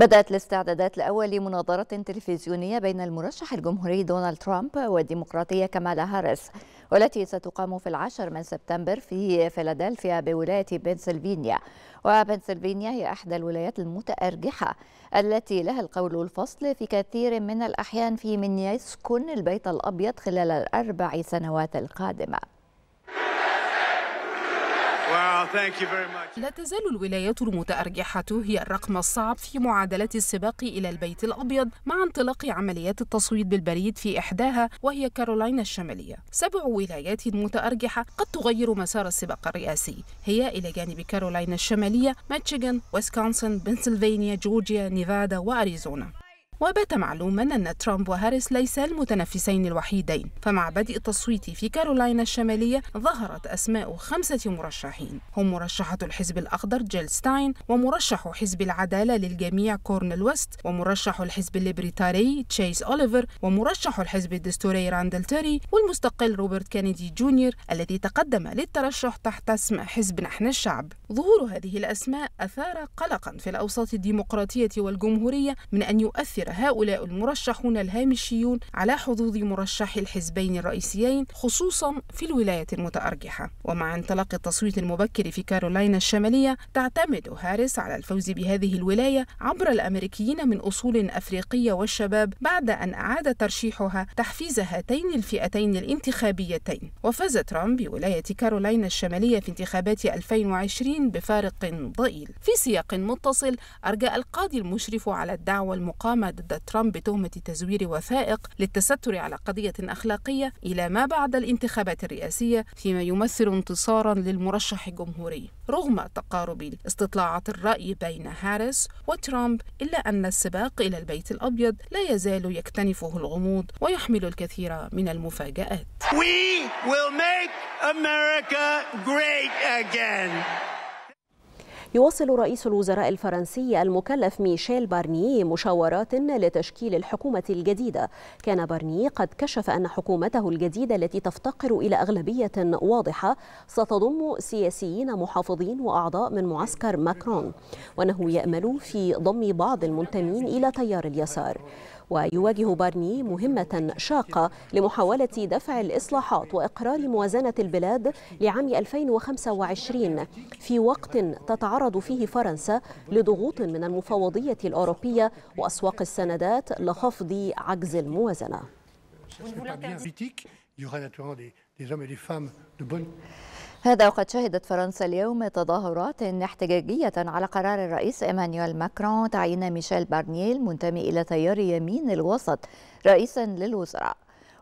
بدأت الاستعدادات لأول مناظرة تلفزيونية بين المرشح الجمهوري دونالد ترامب والديمقراطية كمالا هاريس والتي ستقام في العاشر من سبتمبر في فيلادلفيا بولاية بنسلفانيا وبنسلفانيا هي إحدى الولايات المتأرجحة التي لها القول الفصل في كثير من الأحيان في من يسكن البيت الأبيض خلال الأربع سنوات القادمة لا تزال الولايات المتأرجحة هي الرقم الصعب في معادلة السباق إلى البيت الأبيض مع انطلاق عمليات التصويت بالبريد في إحداها وهي كارولينا الشمالية سبع ولايات متأرجحة قد تغير مسار السباق الرئاسي هي إلى جانب كارولينا الشمالية ميتشيغان ويسكونسن بنسلفانيا جورجيا نيفادا وأريزونا وبات معلوما أن ترامب وهاريس ليسا المتنافسين الوحيدين فمع بدء التصويت في كارولاينا الشمالية ظهرت أسماء خمسة مرشحين هم مرشحة الحزب الأخضر جيل ستاين ومرشح حزب العدالة للجميع كورنل ويست ومرشح الحزب الليبرتاري تشيس أوليفر ومرشح الحزب الدستوري راندل تيري والمستقل روبرت كينيدي جونيور الذي تقدم للترشح تحت اسم حزب نحن الشعب ظهور هذه الأسماء أثار قلقا في الأوساط الديمقراطية والجمهورية من أن يؤثر هؤلاء المرشحون الهامشيون على حظوظ مرشحي الحزبين الرئيسيين خصوصا في الولايات المتأرجحة ومع انطلاق التصويت المبكر في كارولاينا الشمالية تعتمد هاريس على الفوز بهذه الولاية عبر الأمريكيين من أصول أفريقية والشباب بعد أن أعاد ترشيحها تحفيز هاتين الفئتين الانتخابيتين وفاز ترامب بولاية كارولاينا الشمالية في انتخابات 2020 بفارق ضئيل في سياق متصل أرجى القاضي المشرف على الدعوة المقامة ضد ترامب بتهمة تزوير وثائق للتستر على قضية أخلاقية إلى ما بعد الانتخابات الرئاسية فيما يمثل انتصارا للمرشح الجمهوري رغم تقارب استطلاعات الرأي بين هاريس وترامب إلا أن السباق إلى البيت الأبيض لا يزال يكتنفه الغموض ويحمل الكثير من المفاجآت We will make America great again. يواصل رئيس الوزراء الفرنسي المكلف ميشيل بارني مشاورات لتشكيل الحكومة الجديدة كان بارني قد كشف أن حكومته الجديدة التي تفتقر إلى أغلبية واضحة ستضم سياسيين محافظين وأعضاء من معسكر ماكرون وأنه يأمل في ضم بعض المنتمين إلى تيار اليسار ويواجه بارني مهمة شاقة لمحاولة دفع الإصلاحات وإقرار موازنة البلاد لعام 2025 في وقت تتعرض فيه فرنسا لضغوط من المفوضية الأوروبية وأسواق السندات لخفض عجز الموازنة. هذا وقد شهدت فرنسا اليوم تظاهرات احتجاجية على قرار الرئيس إيمانويل ماكرون تعيين ميشيل بارنييل المنتمي إلى تيار يمين الوسط رئيسا للوزراء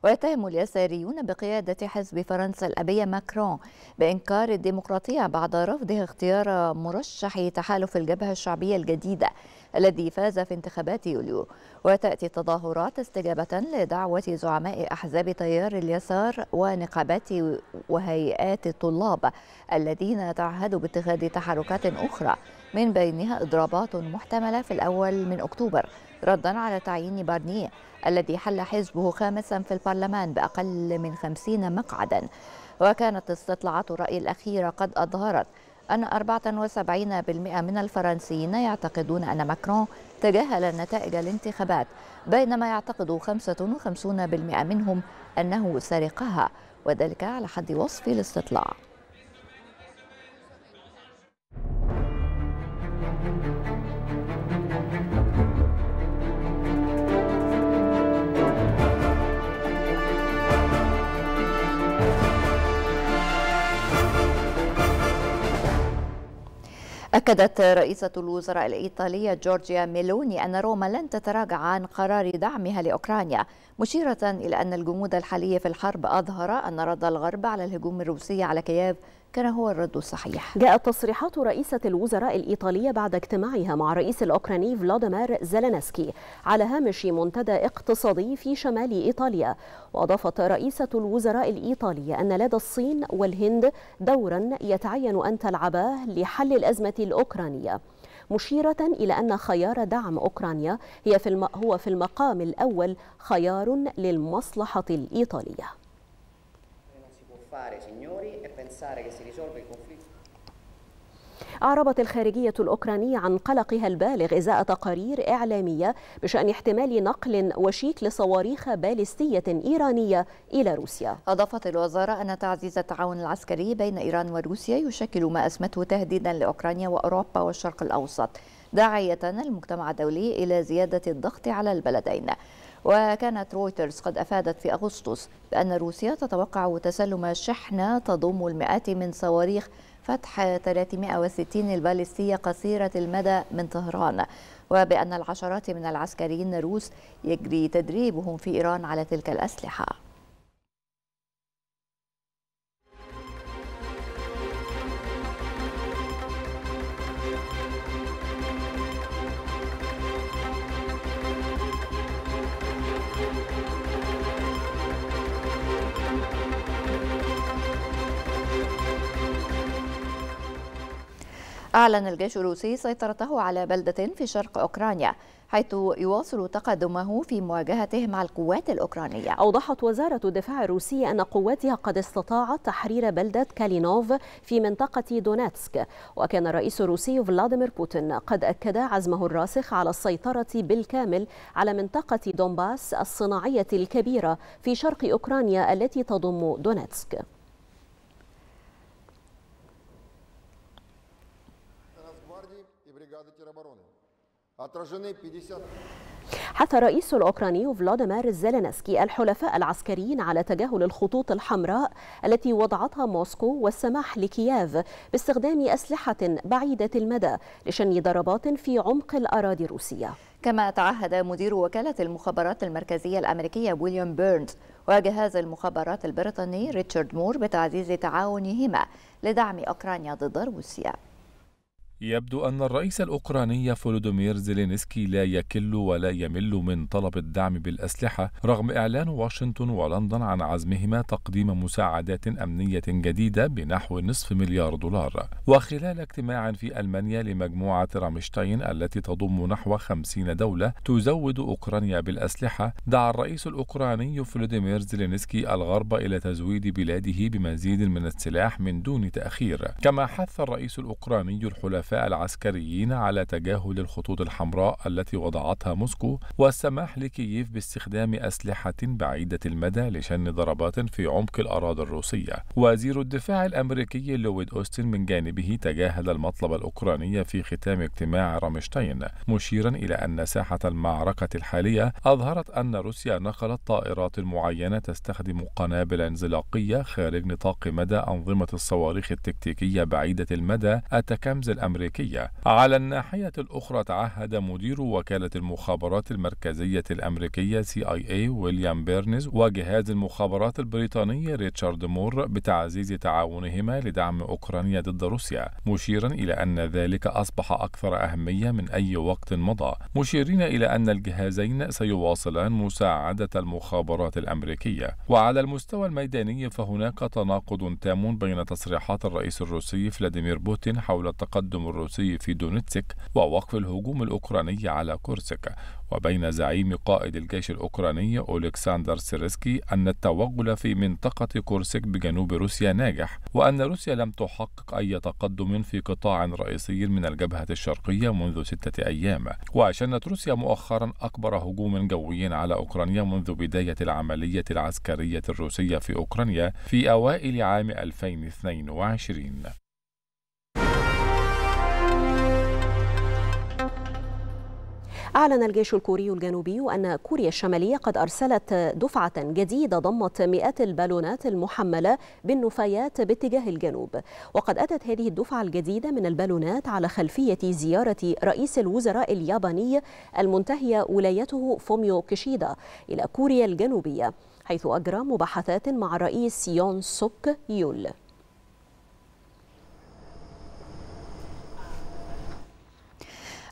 ويتهم اليساريون بقيادة حزب فرنسا الأبية ماكرون بإنكار الديمقراطية بعد رفضه اختيار مرشح تحالف الجبهة الشعبية الجديدة الذي فاز في انتخابات يوليو وتأتي التظاهرات استجابة لدعوة زعماء أحزاب تيار اليسار ونقابات وهيئات الطلاب الذين تعهدوا باتخاذ تحركات أخرى من بينها إضرابات محتملة في الأول من أكتوبر ردا على تعيين بارنيه الذي حل حزبه خامسا في البرلمان بأقل من خمسين مقعدا وكانت استطلاعات الرأي الأخيرة قد أظهرت أن 74% من الفرنسيين يعتقدون أن ماكرون تجاهل نتائج الانتخابات بينما يعتقد 55% منهم أنه سرقها وذلك على حد وصف الاستطلاع أكدت رئيسة الوزراء الإيطالية جورجيا ميلوني أن روما لن تتراجع عن قرار دعمها لأوكرانيا مشيرة إلى أن الجمود الحالي في الحرب أظهر أن رد الغرب على الهجوم الروسي على كييف انجلترا هو الرد الصحيح جاءت تصريحات رئيسة الوزراء الإيطالية بعد اجتماعها مع رئيس الأوكراني فلاديمير زيلينسكي على هامش منتدى اقتصادي في شمال إيطاليا وأضافت رئيسة الوزراء الإيطالية أن لدى الصين والهند دورا يتعين أن تلعباه لحل الأزمة الأوكرانية مشيرة إلى أن خيار دعم أوكرانيا هي في الم... هو في المقام الأول خيار للمصلحة الإيطالية fare, signori, è e pensare che si risolve il conflitto أعربت الخارجية الأوكرانية عن قلقها البالغ إزاء تقارير إعلامية بشأن احتمال نقل وشيك لصواريخ باليستية إيرانية إلى روسيا أضافت الوزارة أن تعزيز التعاون العسكري بين إيران وروسيا يشكل ما أسمته تهديدا لأوكرانيا وأوروبا والشرق الأوسط داعية المجتمع الدولي إلى زيادة الضغط على البلدين وكانت رويترز قد أفادت في أغسطس بأن روسيا تتوقع تسلم شحنة تضم المئات من صواريخ فتح 360 البالستية قصيرة المدى من طهران وبأن العشرات من العسكريين الروس يجري تدريبهم في إيران على تلك الأسلحة أعلن الجيش الروسي سيطرته على بلدة في شرق أوكرانيا حيث يواصل تقدمه في مواجهته مع القوات الأوكرانية أوضحت وزارة الدفاع الروسية أن قواتها قد استطاعت تحرير بلدة كالينوف في منطقة دوناتسك وكان الرئيس الروسي فلاديمير بوتين قد أكد عزمه الراسخ على السيطرة بالكامل على منطقة دونباس الصناعية الكبيرة في شرق أوكرانيا التي تضم دوناتسك حث الرئيس الأوكراني فلاديمير زيلينسكي الحلفاء العسكريين على تجاهل الخطوط الحمراء التي وضعتها موسكو والسماح لكييف باستخدام أسلحة بعيدة المدى لشن ضربات في عمق الأراضي الروسية كما تعهد مدير وكالة المخابرات المركزية الأمريكية ويليام بيرنز وجهاز المخابرات البريطاني ريتشارد مور بتعزيز تعاونهما لدعم أوكرانيا ضد روسيا يبدو أن الرئيس الأوكراني فولودومير زيلينسكي لا يكل ولا يمل من طلب الدعم بالأسلحة رغم إعلان واشنطن ولندن عن عزمهما تقديم مساعدات أمنية جديدة بنحو نصف مليار دولار وخلال اجتماع في ألمانيا لمجموعة رامشتاين التي تضم نحو 50 دولة تزود أوكرانيا بالأسلحة دعا الرئيس الأوكراني فولودومير زيلينسكي الغرب إلى تزويد بلاده بمزيد من السلاح من دون تأخير كما حث الرئيس الأوكراني الحلفاء إعفاء العسكريين على تجاهل الخطوط الحمراء التي وضعتها موسكو والسماح لكييف باستخدام أسلحة بعيدة المدى لشن ضربات في عمق الأراضي الروسية وزير الدفاع الأمريكي لويد أوستن من جانبه تجاهل المطلب الأوكراني في ختام اجتماع رامشتاين مشيرا إلى أن ساحة المعركة الحالية أظهرت أن روسيا نقلت طائرات معينة تستخدم قنابل انزلاقية خارج نطاق مدى أنظمة الصواريخ التكتيكية بعيدة المدى التكامز الأمريكي الأمريكية على الناحية الأخرى تعهد مدير وكالة المخابرات المركزية الأمريكية CIA ويليام بيرنز وجهاز المخابرات البريطاني ريتشارد مور بتعزيز تعاونهما لدعم أوكرانيا ضد روسيا مشيرا إلى أن ذلك أصبح أكثر أهمية من أي وقت مضى مشيرين إلى أن الجهازين سيواصلان مساعدة المخابرات الأمريكية وعلى المستوى الميداني فهناك تناقض تام بين تصريحات الرئيس الروسي فلاديمير بوتين حول التقدم الروسي في دونتسك ووقف الهجوم الأوكراني على كورسك وبين زعيم قائد الجيش الأوكراني أولكسندر سيرسكي أن التوغل في منطقة كورسك بجنوب روسيا ناجح وأن روسيا لم تحقق أي تقدم في قطاع رئيسي من الجبهة الشرقية منذ ستة أيام وشنت روسيا مؤخرا أكبر هجوم جوي على أوكرانيا منذ بداية العملية العسكرية الروسية في أوكرانيا في أوائل عام 2022 أعلن الجيش الكوري الجنوبي أن كوريا الشمالية قد أرسلت دفعة جديدة ضمت مئات البالونات المحملة بالنفايات باتجاه الجنوب وقد أتت هذه الدفعة الجديدة من البالونات على خلفية زيارة رئيس الوزراء الياباني المنتهية ولايته فوميو كيشيدا إلى كوريا الجنوبية حيث أجرى مباحثات مع الرئيس يون سوك يول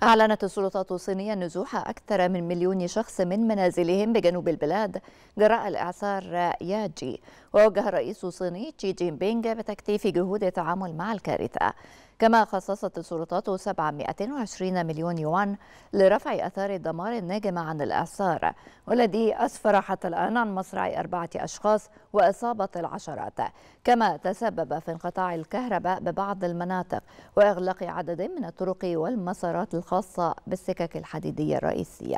أعلنت السلطات الصينية نزوح أكثر من مليون شخص من منازلهم بجنوب البلاد جراء الإعصار ياجي ووجه الرئيس الصيني شي جين بينغ بتكثيف جهود التعامل مع الكارثة كما خصصت السلطات 720 مليون يوان لرفع أثار الدمار الناجم عن الإعصار والذي أسفر حتى الآن عن مصرع أربعة أشخاص وإصابة العشرات كما تسبب في انقطاع الكهرباء ببعض المناطق وإغلاق عدد من الطرق والمسارات الخاصة بالسكك الحديدية الرئيسية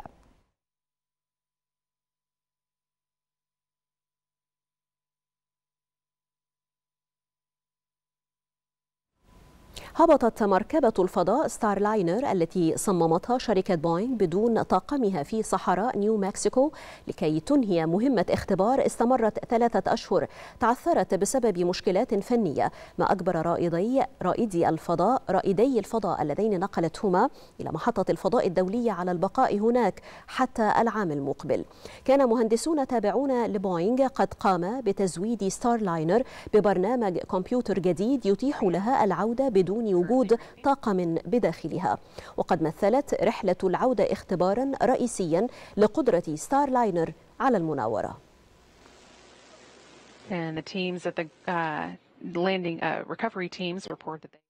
هبطت مركبة الفضاء ستار لاينر التي صممتها شركة بوينغ بدون طاقمها في صحراء نيو مكسيكو لكي تنهي مهمة اختبار استمرت ثلاثة أشهر تعثرت بسبب مشكلات فنية ما أجبر رائدي رائدي الفضاء رائدي الفضاء اللذين نقلتهما إلى محطة الفضاء الدولية على البقاء هناك حتى العام المقبل كان مهندسون تابعون لبوينغ قد قاما بتزويد ستار لاينر ببرنامج كمبيوتر جديد يتيح لها العودة بدون وجود طاقم بداخلها وقد مثلت رحلة العودة اختبارا رئيسيا لقدرة ستار لاينر على المناورة And the teams at the uh, landing uh, recovery teams report that they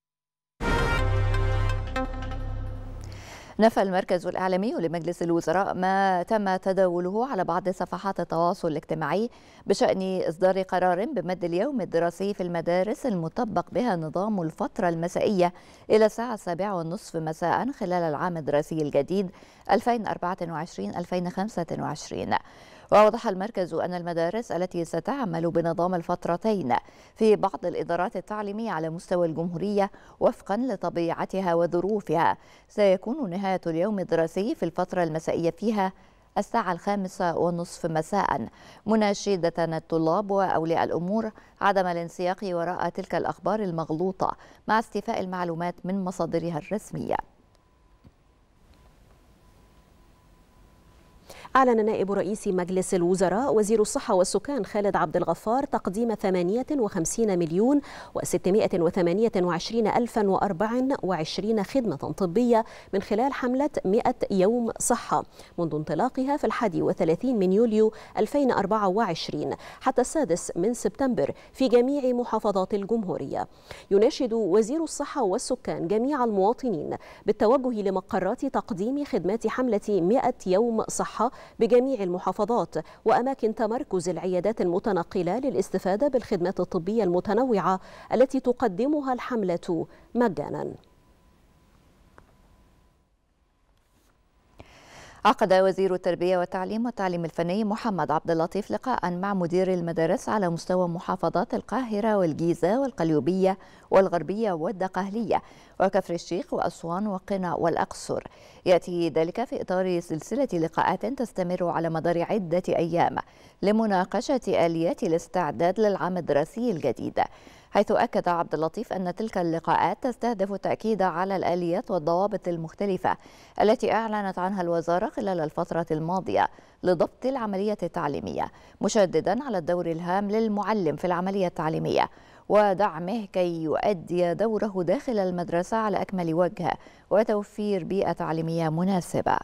نفى المركز الإعلامي لمجلس الوزراء ما تم تداوله على بعض صفحات التواصل الاجتماعي بشأن إصدار قرار بمد اليوم الدراسي في المدارس المطبق بها نظام الفترة المسائية إلى الساعة السابعة والنصف مساء خلال العام الدراسي الجديد 2024-2025 وأوضح المركز أن المدارس التي ستعمل بنظام الفترتين في بعض الإدارات التعليمية على مستوى الجمهورية وفقا لطبيعتها وظروفها سيكون نهاية اليوم الدراسي في الفترة المسائية فيها الساعة الخامسة ونصف مساء مناشدة الطلاب وأولياء الأمور عدم الانسياق وراء تلك الأخبار المغلوطة مع استيفاء المعلومات من مصادرها الرسمية أعلن نائب رئيس مجلس الوزراء وزير الصحة والسكان خالد عبد الغفار تقديم 58 مليون و628 ألفا وأربع وعشرين خدمة طبية من خلال حملة 100 يوم صحة منذ انطلاقها في الحادي وثلاثين من يوليو 2024 حتى السادس من سبتمبر في جميع محافظات الجمهورية يناشد وزير الصحة والسكان جميع المواطنين بالتوجه لمقرات تقديم خدمات حملة 100 يوم صحة بجميع المحافظات وأماكن تمركز العيادات المتنقلة للاستفادة بالخدمات الطبية المتنوعة التي تقدمها الحملة مجاناً عقد وزير التربية والتعليم والتعليم الفني محمد عبد اللطيف لقاء مع مدير المدارس على مستوى محافظات القاهرة والجيزة والقليوبية والغربية والدقهلية وكفر الشيخ وأسوان وقنا والأقصر يأتي ذلك في إطار سلسلة لقاءات تستمر على مدار عدة أيام لمناقشة آليات الاستعداد للعام الدراسي الجديد حيث أكد عبد اللطيف أن تلك اللقاءات تستهدف التأكيد على الآليات والضوابط المختلفة التي أعلنت عنها الوزارة خلال الفترة الماضية لضبط العملية التعليمية مشددا على الدور الهام للمعلم في العملية التعليمية ودعمه كي يؤدي دوره داخل المدرسة على أكمل وجه وتوفير بيئة تعليمية مناسبة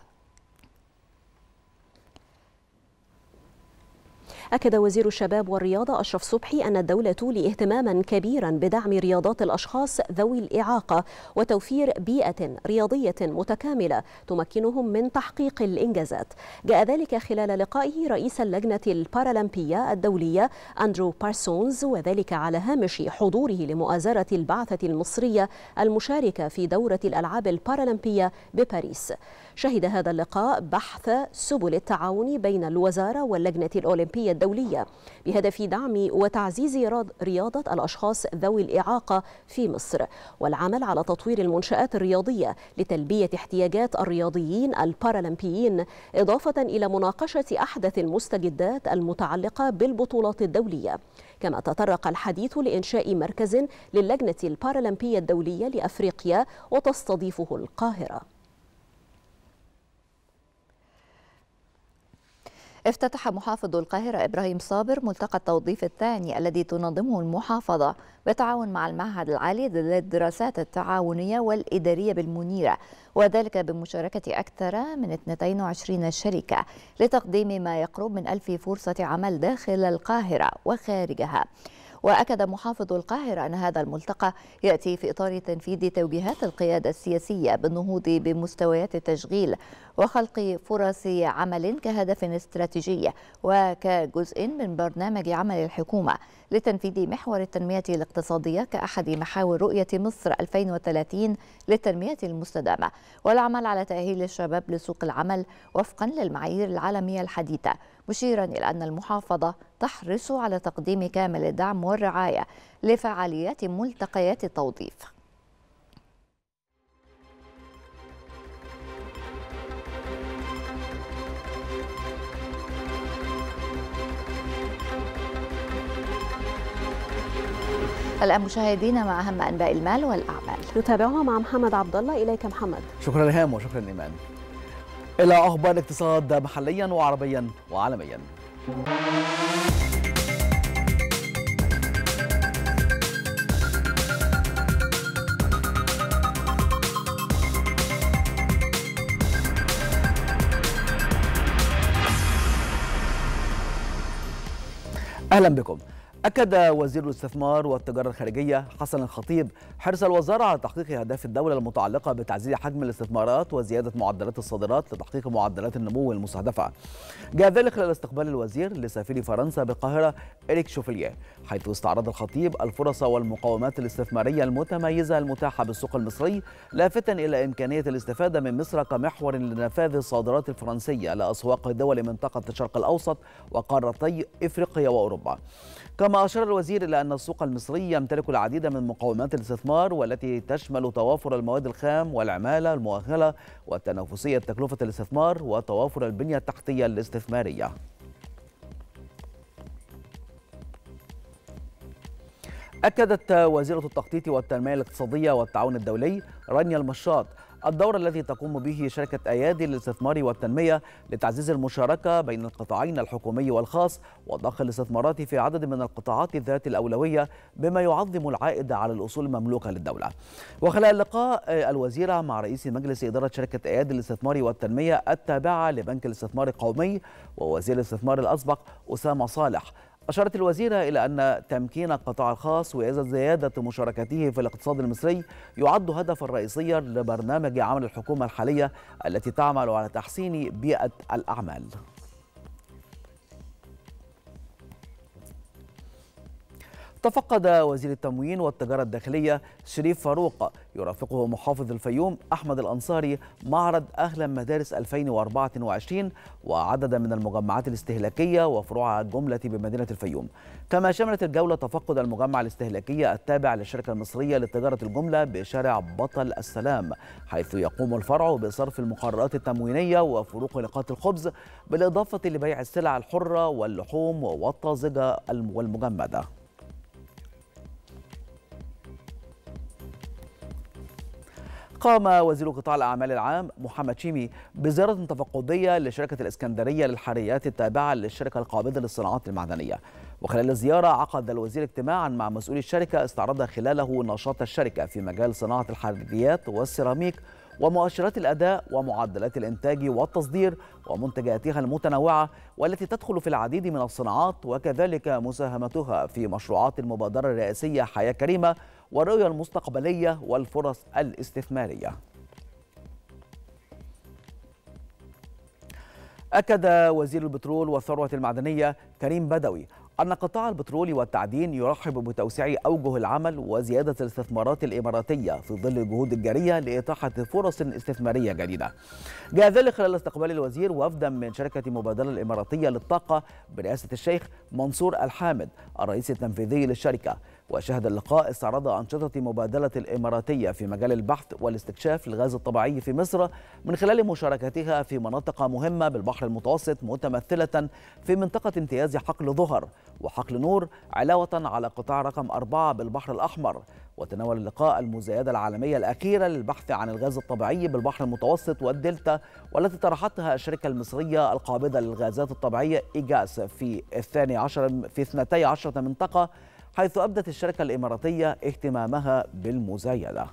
أكد وزير الشباب والرياضة أشرف صبحي أن الدولة تولي اهتماما كبيرا بدعم رياضات الأشخاص ذوي الإعاقة وتوفير بيئة رياضية متكاملة تمكنهم من تحقيق الإنجازات جاء ذلك خلال لقائه رئيس اللجنة البارالمبية الدولية أندرو بارسونز وذلك على هامش حضوره لمؤازرة البعثة المصرية المشاركة في دورة الألعاب البارالمبية بباريس شهد هذا اللقاء بحث سبل التعاون بين الوزارة واللجنة الأولمبية الدولية بهدف دعم وتعزيز رياضة الأشخاص ذوي الإعاقة في مصر والعمل على تطوير المنشآت الرياضية لتلبية احتياجات الرياضيين البارالمبيين إضافة إلى مناقشة أحدث المستجدات المتعلقة بالبطولات الدولية كما تطرق الحديث لإنشاء مركز للجنة البارالمبية الدولية لأفريقيا وتستضيفه القاهرة افتتح محافظ القاهرة إبراهيم صابر ملتقى التوظيف الثاني الذي تنظمه المحافظة بالتعاون مع المعهد العالي للدراسات التعاونية والإدارية بالمنيرة وذلك بمشاركة أكثر من 22 شركة لتقديم ما يقرب من ألف فرصة عمل داخل القاهرة وخارجها وأكد محافظ القاهرة أن هذا الملتقى يأتي في إطار تنفيذ توجيهات القيادة السياسية بالنهوض بمستويات التشغيل وخلق فرص عمل كهدف استراتيجي وكجزء من برنامج عمل الحكومة لتنفيذ محور التنمية الاقتصادية كأحد محاور رؤية مصر 2030 للتنمية المستدامة والعمل على تأهيل الشباب لسوق العمل وفقا للمعايير العالمية الحديثة مشيرا إلى أن المحافظة تحرص على تقديم كامل الدعم والرعاية لفعاليات ملتقيات التوظيف الآن مشاهدينا مع أهم أنباء المال والأعمال نتابعها مع محمد عبد الله إليك محمد شكرا لهام وشكرا لإيمان. إلى أخبار الاقتصاد محليا وعربيا وعالميا أهلا بكم أكد وزير الاستثمار والتجارة الخارجية حسن الخطيب حرص الوزارة على تحقيق أهداف الدولة المتعلقة بتعزيز حجم الاستثمارات وزيادة معدلات الصادرات لتحقيق معدلات النمو المستهدفة. جاء ذلك خلال استقبال الوزير لسفير فرنسا بالقاهرة إريك شوفليه حيث استعرض الخطيب الفرص والمقومات الاستثمارية المتميزة المتاحة بالسوق المصري لافتا إلى إمكانية الاستفادة من مصر كمحور لنفاذ الصادرات الفرنسية لأسواق دول منطقة الشرق الأوسط وقارتي إفريقيا وأوروبا. كما أشار الوزير إلى أن السوق المصري يمتلك العديد من مقومات الاستثمار والتي تشمل توافر المواد الخام والعمالة المؤهلة والتنافسية تكلفة الاستثمار وتوافر البنية التحتية الاستثمارية أكدت وزيرة التخطيط والتنمية الاقتصادية والتعاون الدولي رانيا المشاط الدور الذي تقوم به شركة أيادي للاستثمار والتنمية لتعزيز المشاركة بين القطاعين الحكومي والخاص وضخ الاستثمارات في عدد من القطاعات ذات الأولوية بما يعظم العائد على الأصول المملوكة للدولة وخلال لقاء آه، الوزيرة مع رئيس مجلس إدارة شركة أيادي للاستثمار والتنمية التابعة لبنك الاستثمار القومي ووزير الاستثمار الأسبق أسامة صالح أشارت الوزيرة إلى أن تمكين القطاع الخاص وزيادة مشاركته في الاقتصاد المصري يعد هدفا رئيسيا لبرنامج عمل الحكومة الحالية التي تعمل على تحسين بيئة الأعمال تفقد وزير التموين والتجارة الداخلية شريف فاروق يرافقه محافظ الفيوم أحمد الأنصاري معرض أهلا مدارس 2024 وعددا من المجمعات الاستهلاكية وفروعها الجملة بمدينة الفيوم كما شملت الجولة تفقد المجمع الاستهلاكية التابع للشركة المصرية لتجارة الجملة بشارع بطل السلام حيث يقوم الفرع بصرف المقررات التموينية وفروق نقاط الخبز بالإضافة لبيع السلع الحرة واللحوم والطازجة والمجمدة قام وزير قطاع الأعمال العام محمد شيمي بزيارة تفقدية لشركة الإسكندرية للحريات التابعة للشركة القابضة للصناعات المعدنية وخلال الزيارة عقد الوزير اجتماعا مع مسؤولي الشركة استعرض خلاله نشاط الشركة في مجال صناعة الحريات والسيراميك ومؤشرات الأداء ومعدلات الإنتاج والتصدير ومنتجاتها المتنوعة والتي تدخل في العديد من الصناعات وكذلك مساهمتها في مشروعات المبادرة الرئاسية حياة كريمة والرؤية المستقبلية والفرص الاستثمارية أكد وزير البترول والثروة المعدنية كريم بدوي أن قطاع البترول والتعدين يرحب بتوسيع أوجه العمل وزيادة الاستثمارات الإماراتية في ظل الجهود الجارية لإتاحة فرص استثمارية جديدة. جاء ذلك خلال استقبال الوزير وفدا من شركة مبادلة الإماراتية للطاقة برئاسة الشيخ منصور الحامد الرئيس التنفيذي للشركة وشهد اللقاء استعراض أنشطة مبادلة الإماراتية في مجال البحث والاستكشاف للغاز الطبيعي في مصر من خلال مشاركتها في مناطق مهمة بالبحر المتوسط متمثلة في منطقة امتياز حقل ظهر وحقل نور علاوة على قطاع رقم أربعة بالبحر الأحمر وتناول اللقاء المزايدة العالمية الأخيرة للبحث عن الغاز الطبيعي بالبحر المتوسط والدلتا والتي طرحتها الشركة المصرية القابضة للغازات الطبيعية إيجاس في الثاني عشر في 12 منطقة حيث أبدت الشركة الإماراتية اهتمامها بالمزايدة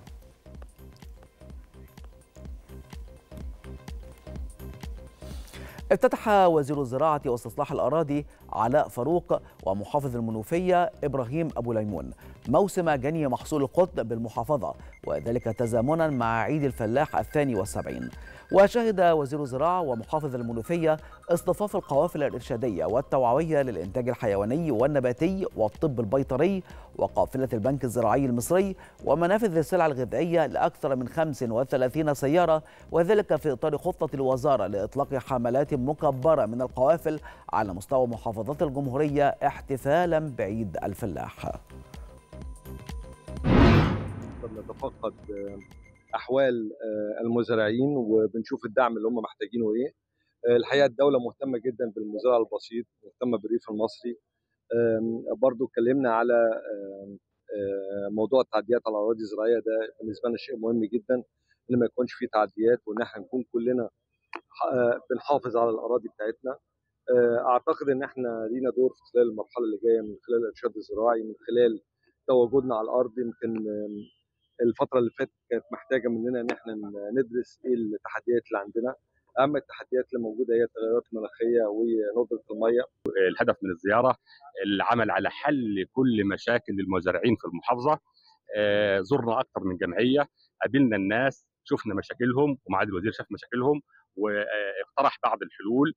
افتتح وزير الزراعة واستصلاح الأراضي علاء فاروق ومحافظ المنوفية إبراهيم أبو ليمون موسم جني محصول القطن بالمحافظة وذلك تزامنا مع عيد الفلاح الثاني والسبعين وشهد وزير الزراعة ومحافظ المنوفية اصطفاف القوافل الإرشادية والتوعوية للإنتاج الحيواني والنباتي والطب البيطري وقافلة البنك الزراعي المصري ومنافذ السلع الغذائية لأكثر من 35 سيارة وذلك في إطار خطة الوزارة لإطلاق حملات مكبرة من القوافل على مستوى محافظات الجمهورية احتفالا بعيد الفلاح نتفقد احوال آه، المزارعين وبنشوف الدعم اللي هم محتاجينه ايه آه، الحقيقه الدوله مهتمه جدا بالمزارع البسيط مهتمه بالريف المصري برضو اتكلمنا على آه، موضوع التعديات على الاراضي الزراعيه ده بالنسبه لنا شيء مهم جدا ان ما يكونش فيه تعديات وان احنا نكون كلنا بنحافظ على الاراضي بتاعتنا اعتقد ان احنا لينا دور في خلال المرحله اللي جايه من خلال الارشاد الزراعي من خلال تواجدنا على الارض يمكن الفتره اللي فاتت كانت محتاجه مننا ان احنا ندرس ايه التحديات اللي عندنا اهم التحديات اللي موجوده هي التغيرات المناخيه وندره الميه. الهدف من الزياره العمل على حل كل مشاكل المزارعين في المحافظه. آه، زرنا اكثر من جمعيه، قابلنا الناس، شفنا مشاكلهم ومعالي الوزير شاف مشاكلهم واقترح بعض الحلول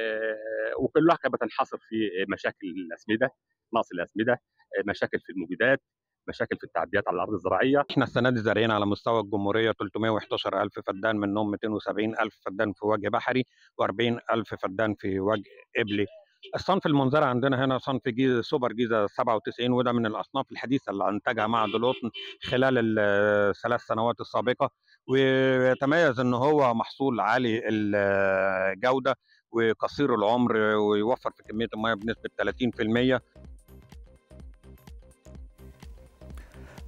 آه، وكلها كانت بتنحصر في مشاكل الاسمده، نقص الاسمده، مشاكل في المبيدات، مشاكل في التعديات على الارض الزراعيه احنا السنه دي زارعين على مستوى الجمهوريه 311 الف فدان منهم 270 الف فدان في وجه بحري و40 الف فدان في وجه ابلي الصنف المنزرع عندنا هنا صنف جيزة سوبر جيزة 97 وده من الأصناف الحديثة اللي أنتجها مع دلوطن خلال الثلاث سنوات السابقة ويتميز إن هو محصول عالي الجودة وقصير العمر ويوفر في كمية المياه بنسبة 30%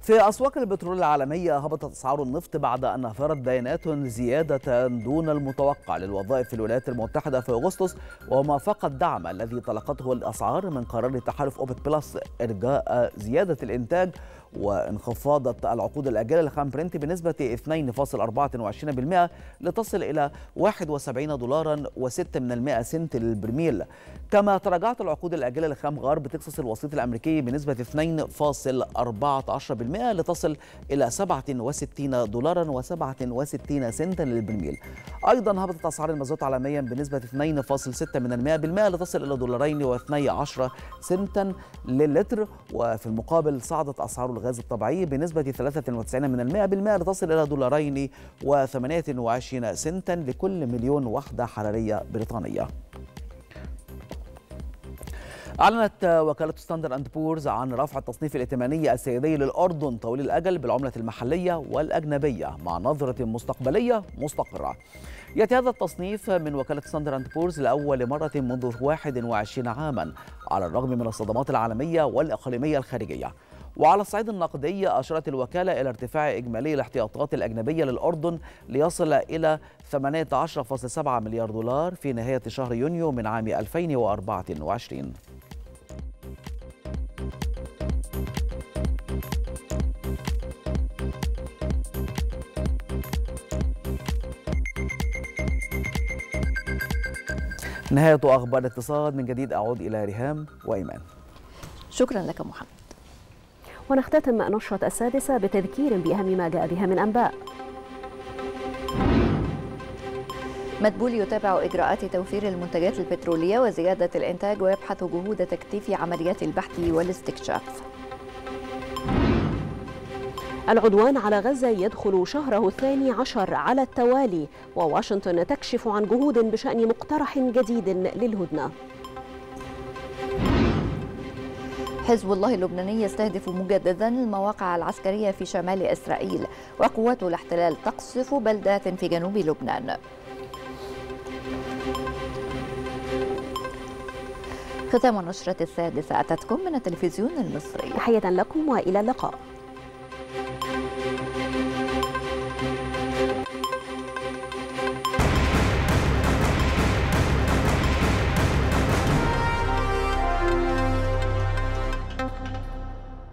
في أسواق البترول العالمية هبطت أسعار النفط بعد أن أثارت بيانات زيادة دون المتوقع للوظائف في الولايات المتحدة في أغسطس فاق الدعم الذي طلقته الأسعار من قرار تحالف أوبك بلس إرجاء زيادة الإنتاج وانخفاضت العقود الاجله لخام برنت بنسبة 2.24% لتصل إلى 71 دولارا و6 من المائة سنت للبرميل كما تراجعت العقود الاجله لخام غرب تكساس الوسيط الأمريكي بنسبة 2.14% لتصل إلى 67 دولارا و67 سنتا للبرميل أيضا هبطت أسعار المازوت عالميا بنسبة 2.6 من المائة بالمائة لتصل إلى دولارين و12 سنتا للتر وفي المقابل صعدت أسعار الغاز الطبيعي بنسبة 93 من المائة بالمائة لتصل إلى دولارين و28 سنتا لكل مليون وحدة حرارية بريطانية أعلنت وكالة ستاندر أند بورز عن رفع التصنيف الائتماني السيادي للأردن طويل الأجل بالعملة المحلية والأجنبية مع نظرة مستقبلية مستقرة. يأتي هذا التصنيف من وكالة ستاندر أند بورز لأول مرة منذ 21 عاما على الرغم من الصدمات العالمية والإقليمية الخارجية. وعلى الصعيد النقدي أشارت الوكالة إلى ارتفاع إجمالي الاحتياطات الأجنبية للأردن ليصل إلى 18.7 مليار دولار في نهاية شهر يونيو من عام 2024 نهاية أخبار الاقتصاد من جديد أعود إلى ريهام وإيمان شكرا لك محمد ونختتم نشرة السادسة بتذكير بأهم ما جاء بها من أنباء مدبول يتابع إجراءات توفير المنتجات البترولية وزيادة الإنتاج ويبحث جهود تكثيف عمليات البحث والاستكشاف العدوان على غزة يدخل شهره الثاني عشر على التوالي وواشنطن تكشف عن جهود بشأن مقترح جديد للهدنة حزب الله اللبناني يستهدف مجددا المواقع العسكرية في شمال إسرائيل وقوات الاحتلال تقصف بلدات في جنوب لبنان ختام نشرة السادسة أتتكم من التلفزيون المصري تحية لكم وإلى اللقاء